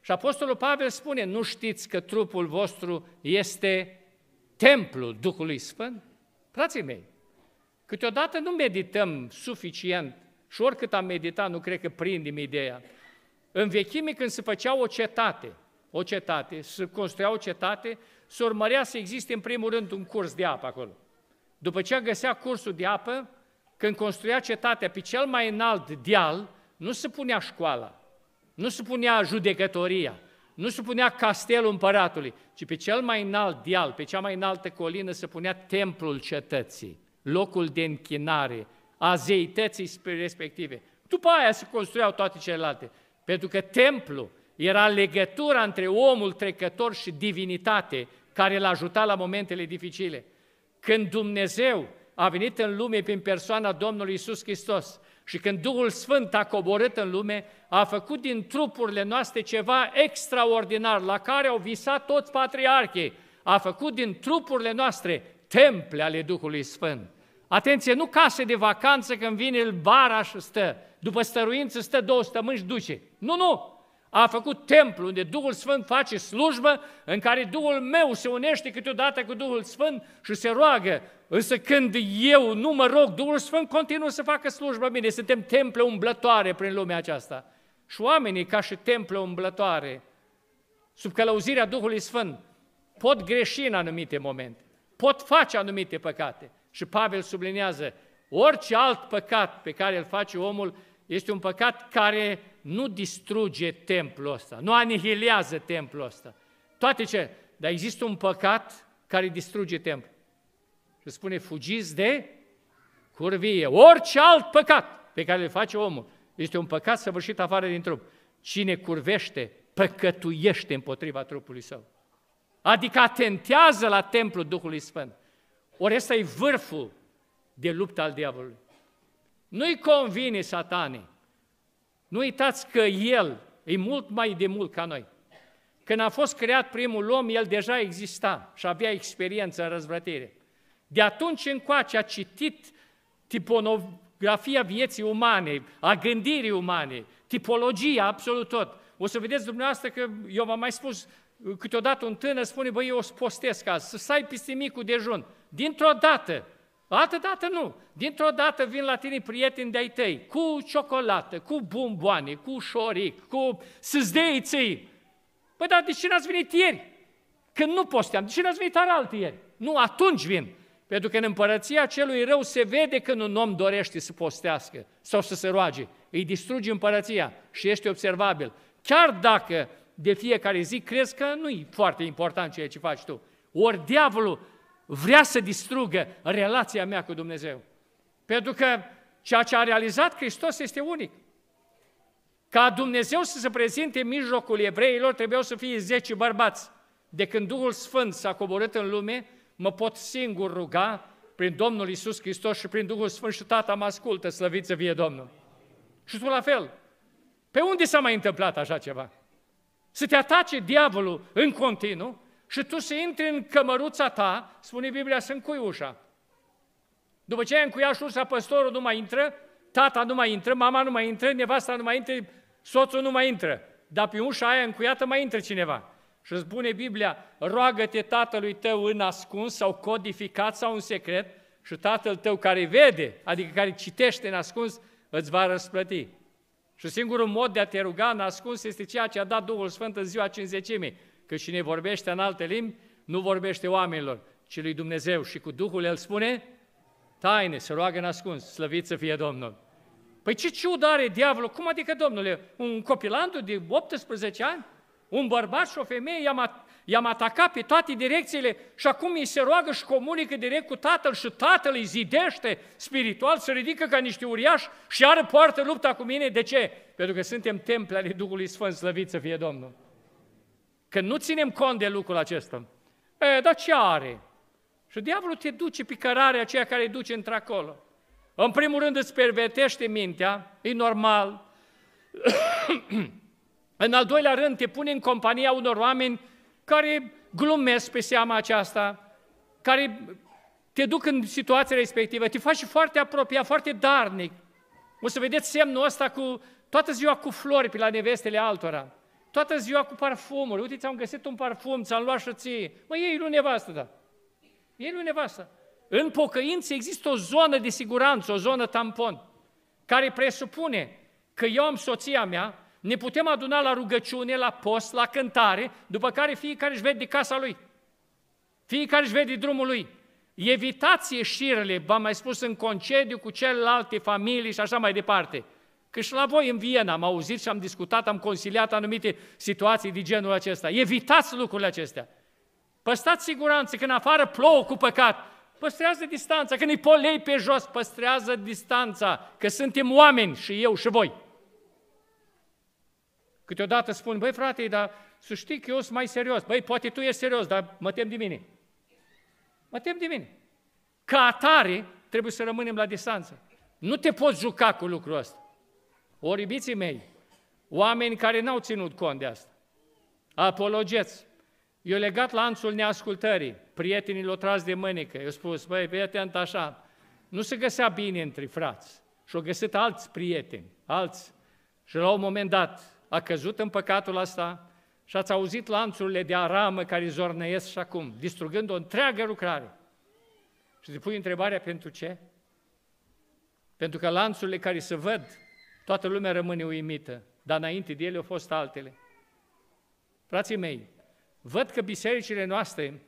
Și Apostolul Pavel spune, nu știți că trupul vostru este templul Duhului Sfânt? Frații mei, câteodată nu medităm suficient și oricât am meditat, nu cred că prindem ideea. În vechime, când se făcea o cetate, o cetate, se construia o cetate, se urmărea să existe în primul rând un curs de apă acolo. După ce găsea cursul de apă, când construia cetatea pe cel mai înalt deal, nu se punea școala, nu se punea judecătoria, nu se punea castelul împăratului, ci pe cel mai înalt deal, pe cea mai înaltă colină se punea templul cetății, locul de închinare a zeității respective. După aia se construiau toate celelalte. Pentru că templu era legătura între omul trecător și divinitate care l-a ajutat la momentele dificile. Când Dumnezeu a venit în lume prin persoana Domnului Isus Hristos și când Duhul Sfânt a coborât în lume, a făcut din trupurile noastre ceva extraordinar la care au visat toți patriarchii. A făcut din trupurile noastre temple ale Duhului Sfânt. Atenție, nu case de vacanță când vine vara și stă, după stăruință stă două stămâni și duce. Nu, nu! A făcut templu unde Duhul Sfânt face slujbă, în care Duhul meu se unește câteodată cu Duhul Sfânt și se roagă. Însă când eu nu mă rog, Duhul Sfânt continuă să facă slujbă bine. Suntem temple umblătoare prin lumea aceasta. Și oamenii, ca și temple umblătoare, sub călăuzirea Duhului Sfânt, pot greși în anumite momente, pot face anumite păcate. Și Pavel sublinează, orice alt păcat pe care îl face omul este un păcat care nu distruge templul ăsta, nu anihilează templul ăsta. Toate ce? Dar există un păcat care distruge templul. Și spune, fugiți de curvie. Orice alt păcat pe care îl face omul este un păcat săvârșit afară din trup. Cine curvește, păcătuiește împotriva trupului său. Adică atentează la templul Duhului Sfânt. Ori ăsta e vârful de luptă al diavolului. Nu-i convine satane. Nu uitați că el e mult mai de mult ca noi. Când a fost creat primul om, el deja exista și avea experiență în răzvrătire. De atunci încoace a citit tiponografia vieții umane, a gândirii umane, tipologia, absolut tot. O să vedeți dumneavoastră că eu v-am mai spus, câteodată un tânăr spune, băi, eu o postesc azi, să stai peste micul dejun. Dintr-o dată, Altă dată nu. Dintr-o dată vin la tine prieteni de-ai tăi, cu ciocolată, cu bomboane, cu șoric, cu sâzdeiței. Păi dar de ce n-ați venit ieri? Când nu posteam, de ce n-ați venit alalt ieri? Nu, atunci vin. Pentru că în împărăția celui rău se vede când un om dorește să postească sau să se roage. Îi distruge împărăția și este observabil. Chiar dacă de fiecare zi crezi că nu e foarte important ceea ce faci tu. Ori diavolul vrea să distrugă relația mea cu Dumnezeu. Pentru că ceea ce a realizat Hristos este unic. Ca Dumnezeu să se prezinte în mijlocul evreilor, trebuiau să fie zece bărbați. De când Duhul Sfânt s-a coborât în lume, mă pot singur ruga prin Domnul Isus Hristos și prin Duhul Sfânt și Tata mă ascultă, slăvit să fie Domnul. Și tu la fel. Pe unde s-a mai întâmplat așa ceva? Să te atace diavolul în continuu și tu să intri în cămăruța ta, spune Biblia, să încui ușa. După ce ai încuiat ușa, păstorul nu mai intră, tata nu mai intră, mama nu mai intră, nevasta nu mai intră, soțul nu mai intră. Dar pe ușa aia încuiată mai intră cineva. Și spune Biblia, roagă-te tatălui tău în ascuns sau codificat sau în secret și tatăl tău care vede, adică care citește în ascuns, îți va răsplăti. Și singurul mod de a te ruga în ascuns este ceea ce a dat Duhul Sfânt în ziua cinzecimii că cine vorbește în alte limbi, nu vorbește oamenilor, ci lui Dumnezeu. Și cu Duhul el spune, taine, se roagă în ascuns, slăvit să fie Domnul. Păi ce ciudă are diavolul? Cum adică, domnule, un copilant de 18 ani, un bărbat și o femeie, i-am, i-am atacat pe toate direcțiile și acum îi se roagă și comunică direct cu tatăl și tatăl îi zidește spiritual, se ridică ca niște uriași și are poartă lupta cu mine. De ce? Pentru că suntem temple ale Duhului Sfânt, slăvit să fie Domnul că nu ținem cont de lucrul acesta, e, dar ce are? Și diavolul te duce cărarea aceea care îi duce într-acolo. În primul rând îți pervertește mintea, e normal. în al doilea rând te pune în compania unor oameni care glumesc pe seama aceasta, care te duc în situația respectivă, te faci foarte apropiat, foarte darnic. O să vedeți semnul ăsta cu toată ziua cu flori pe la nevestele altora. Toată ziua cu parfumuri. Uite, ți-am găsit un parfum, ți-am luat și ție. Mă, ei lui nevastă, da. Ei lui nevastă. În pocăință există o zonă de siguranță, o zonă tampon, care presupune că eu am soția mea, ne putem aduna la rugăciune, la post, la cântare, după care fiecare își vede casa lui. Fiecare își vede drumul lui. Evitați ieșirile, v-am mai spus, în concediu cu celelalte familii și așa mai departe. Că și la voi în Viena am auzit și am discutat, am consiliat anumite situații de genul acesta. Evitați lucrurile acestea. Păstrați siguranță, când afară plouă cu păcat, păstrează distanța, când îi polei pe jos, păstrează distanța, că suntem oameni și eu și voi. Câteodată spun, băi frate, dar să știi că eu sunt mai serios. Băi, poate tu ești serios, dar mă tem de mine. Mă tem de mine. Ca atare, trebuie să rămânem la distanță. Nu te poți juca cu lucrul ăsta. Ori, iubiții mei, oameni care n-au ținut cont de asta, apologeți, eu legat lanțul neascultării, prietenii l au tras de mânică, eu spus, băi, fii atent așa, nu se găsea bine între frați și-au găsit alți prieteni, alți. Și la un moment dat a căzut în păcatul ăsta și ați auzit lanțurile de aramă care zornăiesc și acum, distrugând o întreagă lucrare. Și te pui întrebarea pentru ce? Pentru că lanțurile care se văd Toată lumea rămâne uimită, dar înainte de ele au fost altele. Frații mei, văd că bisericile noastre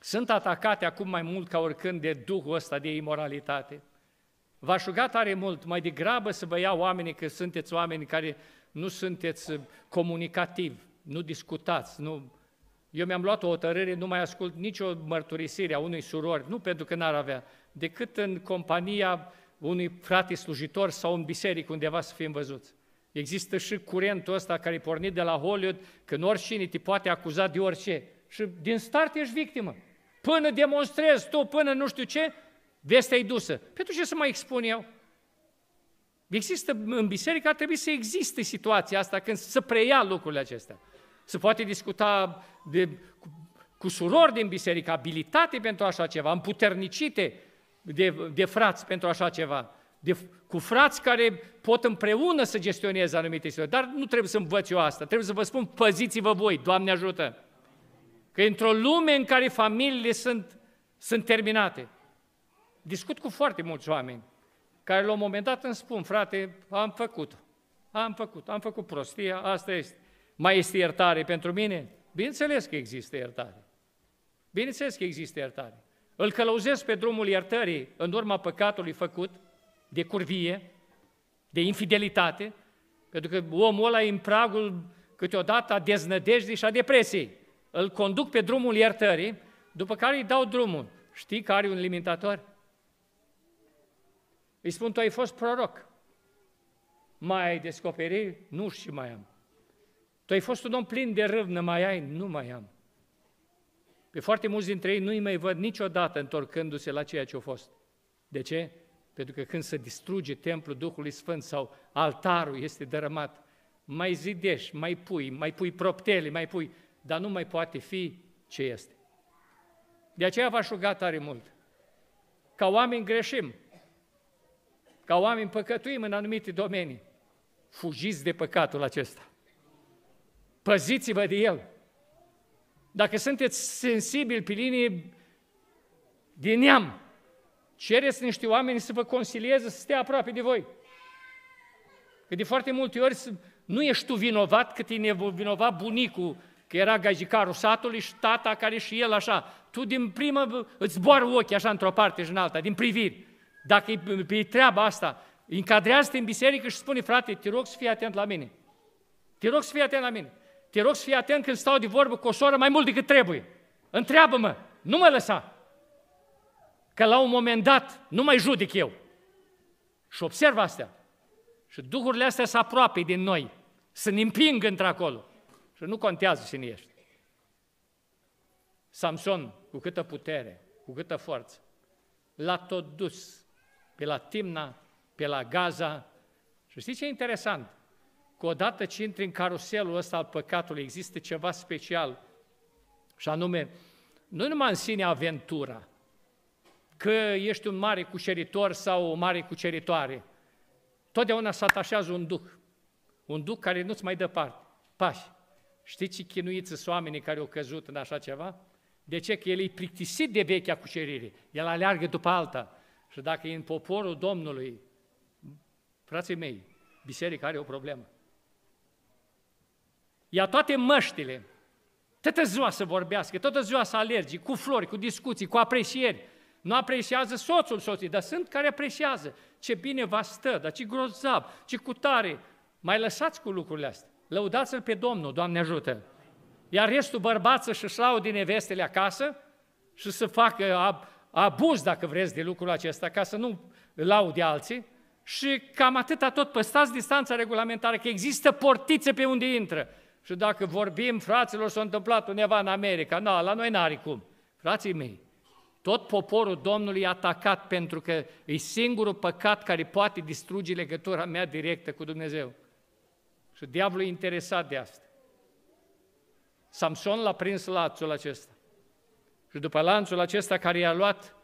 sunt atacate acum mai mult ca oricând de duhul ăsta de imoralitate. V-aș ruga tare mult, mai degrabă să vă iau oamenii, că sunteți oameni care nu sunteți uh, comunicativi, nu discutați, nu... Eu mi-am luat o hotărâre, nu mai ascult nicio mărturisire a unui surori, nu pentru că n-ar avea, decât în compania unui frate slujitor sau în biserică undeva să fim văzuți. Există și curentul ăsta care e pornit de la Hollywood, că oricine te poate acuza de orice. Și din start ești victimă. Până demonstrezi tu, până nu știu ce, vestea e dusă. Pentru ce să mai expun eu? Există în biserică, ar trebui să existe situația asta când să preia lucrurile acestea. Se poate discuta de, cu, cu surori din biserică, abilitate pentru așa ceva, împuternicite, de, de frați pentru așa ceva. De, cu frați care pot împreună să gestioneze anumite situații. Dar nu trebuie să învăț eu asta. Trebuie să vă spun, păziți-vă voi, Doamne ajută! Că într-o lume în care familiile sunt, sunt terminate, discut cu foarte mulți oameni care la un moment dat îmi spun, frate, am făcut, am făcut, am făcut prostia, asta este. Mai este iertare pentru mine? Bineînțeles că există iertare. Bineînțeles că există iertare îl călăuzesc pe drumul iertării în urma păcatului făcut, de curvie, de infidelitate, pentru că omul ăla e în pragul câteodată a deznădejdii și a depresiei. Îl conduc pe drumul iertării, după care îi dau drumul. Știi că are un limitator? Îi spun, tu ai fost proroc. Mai ai descoperi? Nu și mai am. Tu ai fost un om plin de râvnă, mai ai? Nu mai am. Pe foarte mulți dintre ei nu-i mai văd niciodată întorcându-se la ceea ce au fost. De ce? Pentru că când se distruge templul Duhului Sfânt sau altarul este dărâmat, mai zidești, mai pui, mai pui proptele, mai pui, dar nu mai poate fi ce este. De aceea v-aș ruga tare mult. Ca oameni greșim, ca oameni păcătuim în anumite domenii. Fugiți de păcatul acesta. Păziți-vă de el. Dacă sunteți sensibili pe linie din neam, cereți niște oameni să vă consilieze, să stea aproape de voi. Că de foarte multe ori nu ești tu vinovat, cât e vinovat bunicul, că era gajicarul satului și tata care și el așa. Tu din primă îți zboară ochii așa într-o parte și în alta, din priviri. Dacă e, pe treaba asta, încadrează-te în biserică și spune, frate, te rog să fii atent la mine. Te rog să fii atent la mine. Te rog să fii atent când stau de vorbă cu o soră mai mult decât trebuie. Întreabă-mă, nu mă lăsa. Că la un moment dat nu mai judec eu. Și observ astea. Și duhurile astea se aproape din noi. Să ne împing într-acolo. Și nu contează cine ești. Samson, cu câtă putere, cu câtă forță, l-a tot dus pe la Timna, pe la Gaza. Și știi ce e interesant? că odată ce intri în caruselul ăsta al păcatului, există ceva special, și anume, nu numai în sine aventura, că ești un mare cuceritor sau o mare cuceritoare, totdeauna se atașează un duh, un duh care nu-ți mai dă parte, pași. știi ce chinuiți sunt oamenii care au căzut în așa ceva? De ce? Că el e plictisit de vechea cucerire, el aleargă după alta. Și dacă e în poporul Domnului, frații mei, biserica are o problemă ia toate măștile, toată ziua să vorbească, toată ziua să alergi, cu flori, cu discuții, cu aprecieri. Nu apreciază soțul soții, dar sunt care apreciază. Ce bine va stă, dar ce grozav, ce cutare. Mai lăsați cu lucrurile astea. Lăudați-L pe Domnul, Doamne ajută. Iar restul bărbați să-și din nevestele acasă și să facă abuz, dacă vreți, de lucrul acesta, ca să nu laude alții. Și cam atâta tot păstați distanța regulamentară, că există portițe pe unde intră. Și dacă vorbim, fraților, s-a întâmplat undeva în America, nu, la noi n-are cum. Frații mei, tot poporul Domnului e atacat pentru că e singurul păcat care poate distruge legătura mea directă cu Dumnezeu. Și diavolul e interesat de asta. Samson l-a prins lațul acesta. Și după lanțul acesta care i-a luat,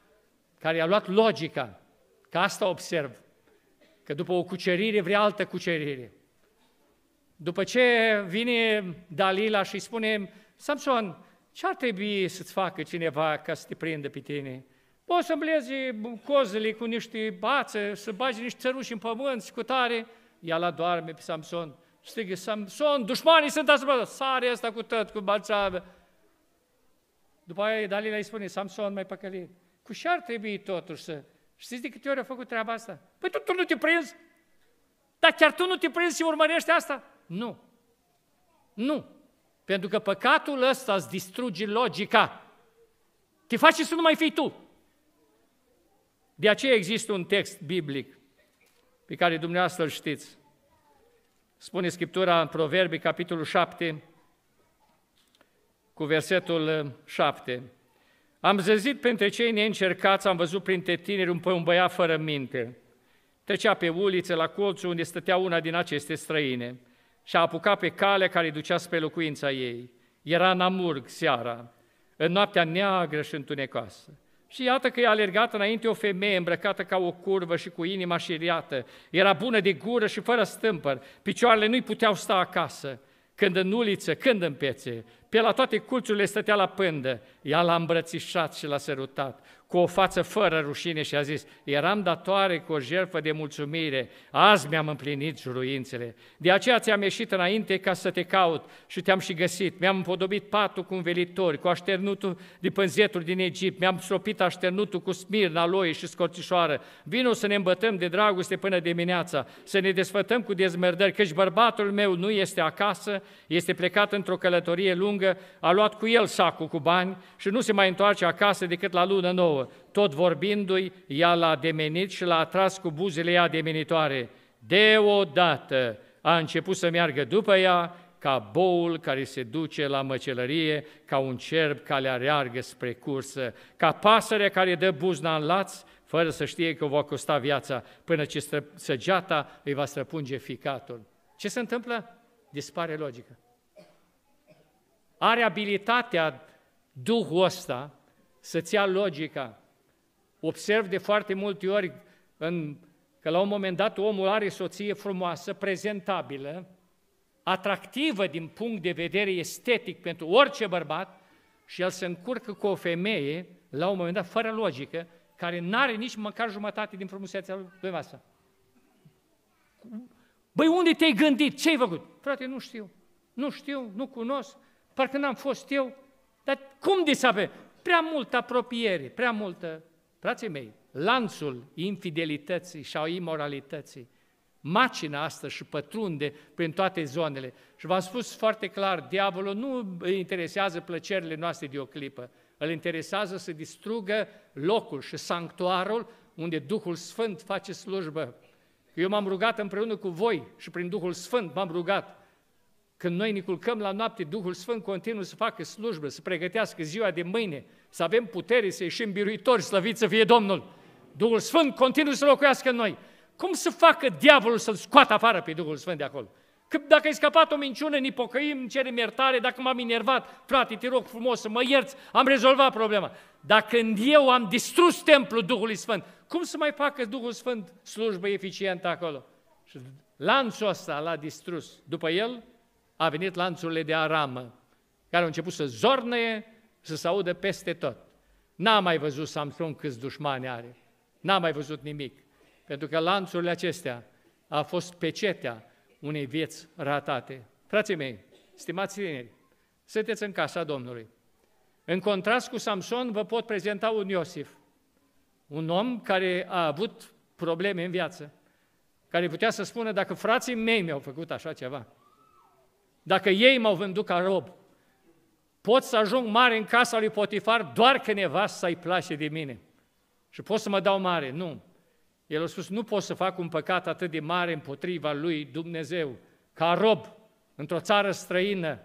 care i-a luat logica, că asta observ, că după o cucerire vrea altă cucerire. După ce vine Dalila și spune, Samson, ce ar trebui să-ți facă cineva ca să te prindă pe tine? Poți să îmblezi cozile cu niște bațe, să bagi niște țăruși în pământ, cu tare. la doarme pe Samson. Strigă, Samson, dușmanii sunt asupra ta. Sare asta cu tot, cu balțavă. După aia Dalila îi spune, Samson, mai păcălit. Cu ce ar trebui totuși să... Știți de câte ori a făcut treaba asta? Păi tu, tu nu te prinzi? Dar chiar tu nu te prinzi și urmărești asta? Nu. Nu. Pentru că păcatul ăsta îți distruge logica. Te face să nu mai fii tu. De aceea există un text biblic pe care dumneavoastră îl știți. Spune Scriptura în Proverbi, capitolul 7, cu versetul 7. Uh, am zăzit printre cei neîncercați, am văzut printre tineri un, pe un băiat fără minte. Trecea pe uliță, la colțul unde stătea una din aceste străine și a apucat pe calea care ducea spre locuința ei. Era în amurg seara, în noaptea neagră și întunecoasă. Și iată că i-a alergat înainte o femeie îmbrăcată ca o curvă și cu inima șiriată. Era bună de gură și fără stâmpăr. Picioarele nu-i puteau sta acasă. Când în uliță, când în piețe, pe la toate culturile stătea la pândă. Ea l-a îmbrățișat și l-a sărutat cu o față fără rușine și a zis, eram datoare cu o jertfă de mulțumire, azi mi-am împlinit juruințele. De aceea ți-am ieșit înainte ca să te caut și te-am și găsit. Mi-am împodobit patul cu învelitori, cu așternutul de pânzetul din Egipt, mi-am stropit așternutul cu smir, aloie și scorțișoară. Vino să ne îmbătăm de dragoste până dimineața, să ne desfătăm cu dezmerdări, căci bărbatul meu nu este acasă, este plecat într-o călătorie lungă, a luat cu el sacul cu bani și nu se mai întoarce acasă decât la lună nouă nouă, tot vorbindu-i, ea l-a demenit și l-a atras cu buzele ea demenitoare. Deodată a început să meargă după ea, ca boul care se duce la măcelărie, ca un cerb care aleargă spre cursă, ca pasărea care dă buzna în laț, fără să știe că o va costa viața, până ce stră- săgeata îi va străpunge ficatul. Ce se întâmplă? Dispare logică. Are abilitatea Duhul ăsta să-ți ia logica. Observ de foarte multe ori în, că la un moment dat omul are soție frumoasă, prezentabilă, atractivă din punct de vedere estetic pentru orice bărbat și el se încurcă cu o femeie, la un moment dat, fără logică, care nu are nici măcar jumătate din frumusețea lui dumneavoastră. Băi, unde te-ai gândit? Ce-ai făcut? Frate, nu știu. Nu știu, nu cunosc, parcă n-am fost eu. Dar cum de să Prea multă apropiere, prea multă, frații mei, lanțul infidelității și a imoralității macina asta și pătrunde prin toate zonele. Și v-am spus foarte clar, diavolul nu îi interesează plăcerile noastre de o clipă, îl interesează să distrugă locul și sanctuarul unde Duhul Sfânt face slujbă. Eu m-am rugat împreună cu voi și prin Duhul Sfânt m-am rugat când noi ne culcăm la noapte, Duhul Sfânt continuă să facă slujbă, să pregătească ziua de mâine, să avem putere să ieșim biruitori, slăvit să fie Domnul. Duhul Sfânt continuă să locuiască în noi. Cum să facă diavolul să-l scoată afară pe Duhul Sfânt de acolo? Că dacă ai scăpat o minciună, ni pocăim, cerem iertare, dacă m-am enervat, frate, te rog frumos să mă ierți, am rezolvat problema. Dar când eu am distrus templul Duhului Sfânt, cum să mai facă Duhul Sfânt slujbă eficientă acolo? Și lanțul ăsta l-a distrus. După el, a venit lanțurile de aramă, care au început să zornăie, să se audă peste tot. N-a mai văzut Samson câți dușmani are. N-a mai văzut nimic. Pentru că lanțurile acestea a fost pecetea unei vieți ratate. Frații mei, stimați tineri, sunteți în casa Domnului. În contrast cu Samson, vă pot prezenta un Iosif, un om care a avut probleme în viață, care putea să spună, dacă frații mei mi-au făcut așa ceva, dacă ei m-au vândut ca rob, pot să ajung mare în casa lui Potifar doar că nevasta-i place de mine. Și pot să mă dau mare. Nu. El a spus, nu pot să fac un păcat atât de mare împotriva lui Dumnezeu, ca rob, într-o țară străină,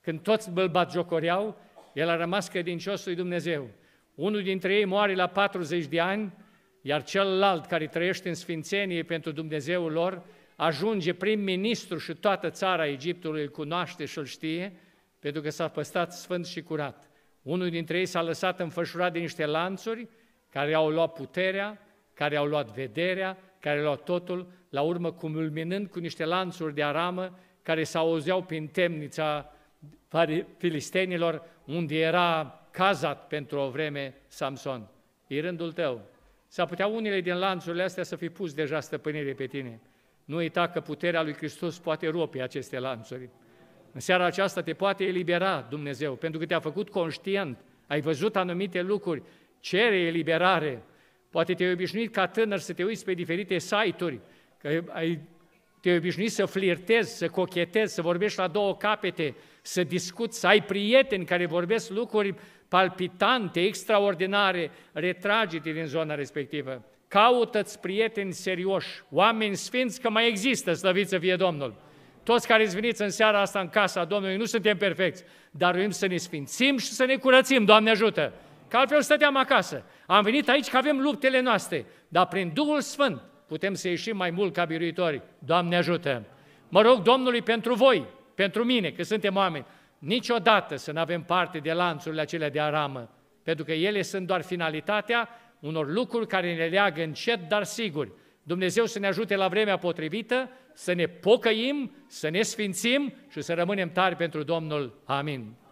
când toți bălbat jocoreau, el a rămas credincios lui Dumnezeu. Unul dintre ei moare la 40 de ani, iar celălalt care trăiește în sfințenie pentru Dumnezeul lor, ajunge prim-ministru și toată țara Egiptului îl cunoaște și îl știe, pentru că s-a păstrat sfânt și curat. Unul dintre ei s-a lăsat înfășurat de niște lanțuri care au luat puterea, care au luat vederea, care au luat totul, la urmă culminând cu niște lanțuri de aramă care s-auzeau au prin temnița filistenilor, unde era cazat pentru o vreme Samson. E rândul tău. S-ar putea unele din lanțurile astea să fi pus deja stăpânire pe tine. Nu uita că puterea lui Hristos poate rupe aceste lanțuri. În seara aceasta te poate elibera Dumnezeu, pentru că te-a făcut conștient, ai văzut anumite lucruri, cere eliberare. Poate te-ai obișnuit ca tânăr să te uiți pe diferite site-uri, că ai, te-ai obișnuit să flirtezi, să cochetezi, să vorbești la două capete, să discuți, să ai prieteni care vorbesc lucruri palpitante, extraordinare, retrage din zona respectivă. Caută-ți prieteni serioși, oameni sfinți, că mai există, slăviți să fie Domnul. Toți care îți veniți în seara asta în casa Domnului, nu suntem perfecți, dar vrem să ne sfințim și să ne curățim, Doamne ajută! Că altfel stăteam acasă. Am venit aici că avem luptele noastre, dar prin Duhul Sfânt putem să ieșim mai mult ca biruitori. Doamne ajută! Mă rog Domnului pentru voi, pentru mine, că suntem oameni, niciodată să nu avem parte de lanțurile acelea de aramă, pentru că ele sunt doar finalitatea unor lucruri care ne leagă încet, dar sigur. Dumnezeu să ne ajute la vremea potrivită, să ne pocăim, să ne sfințim și să rămânem tari pentru Domnul. Amin.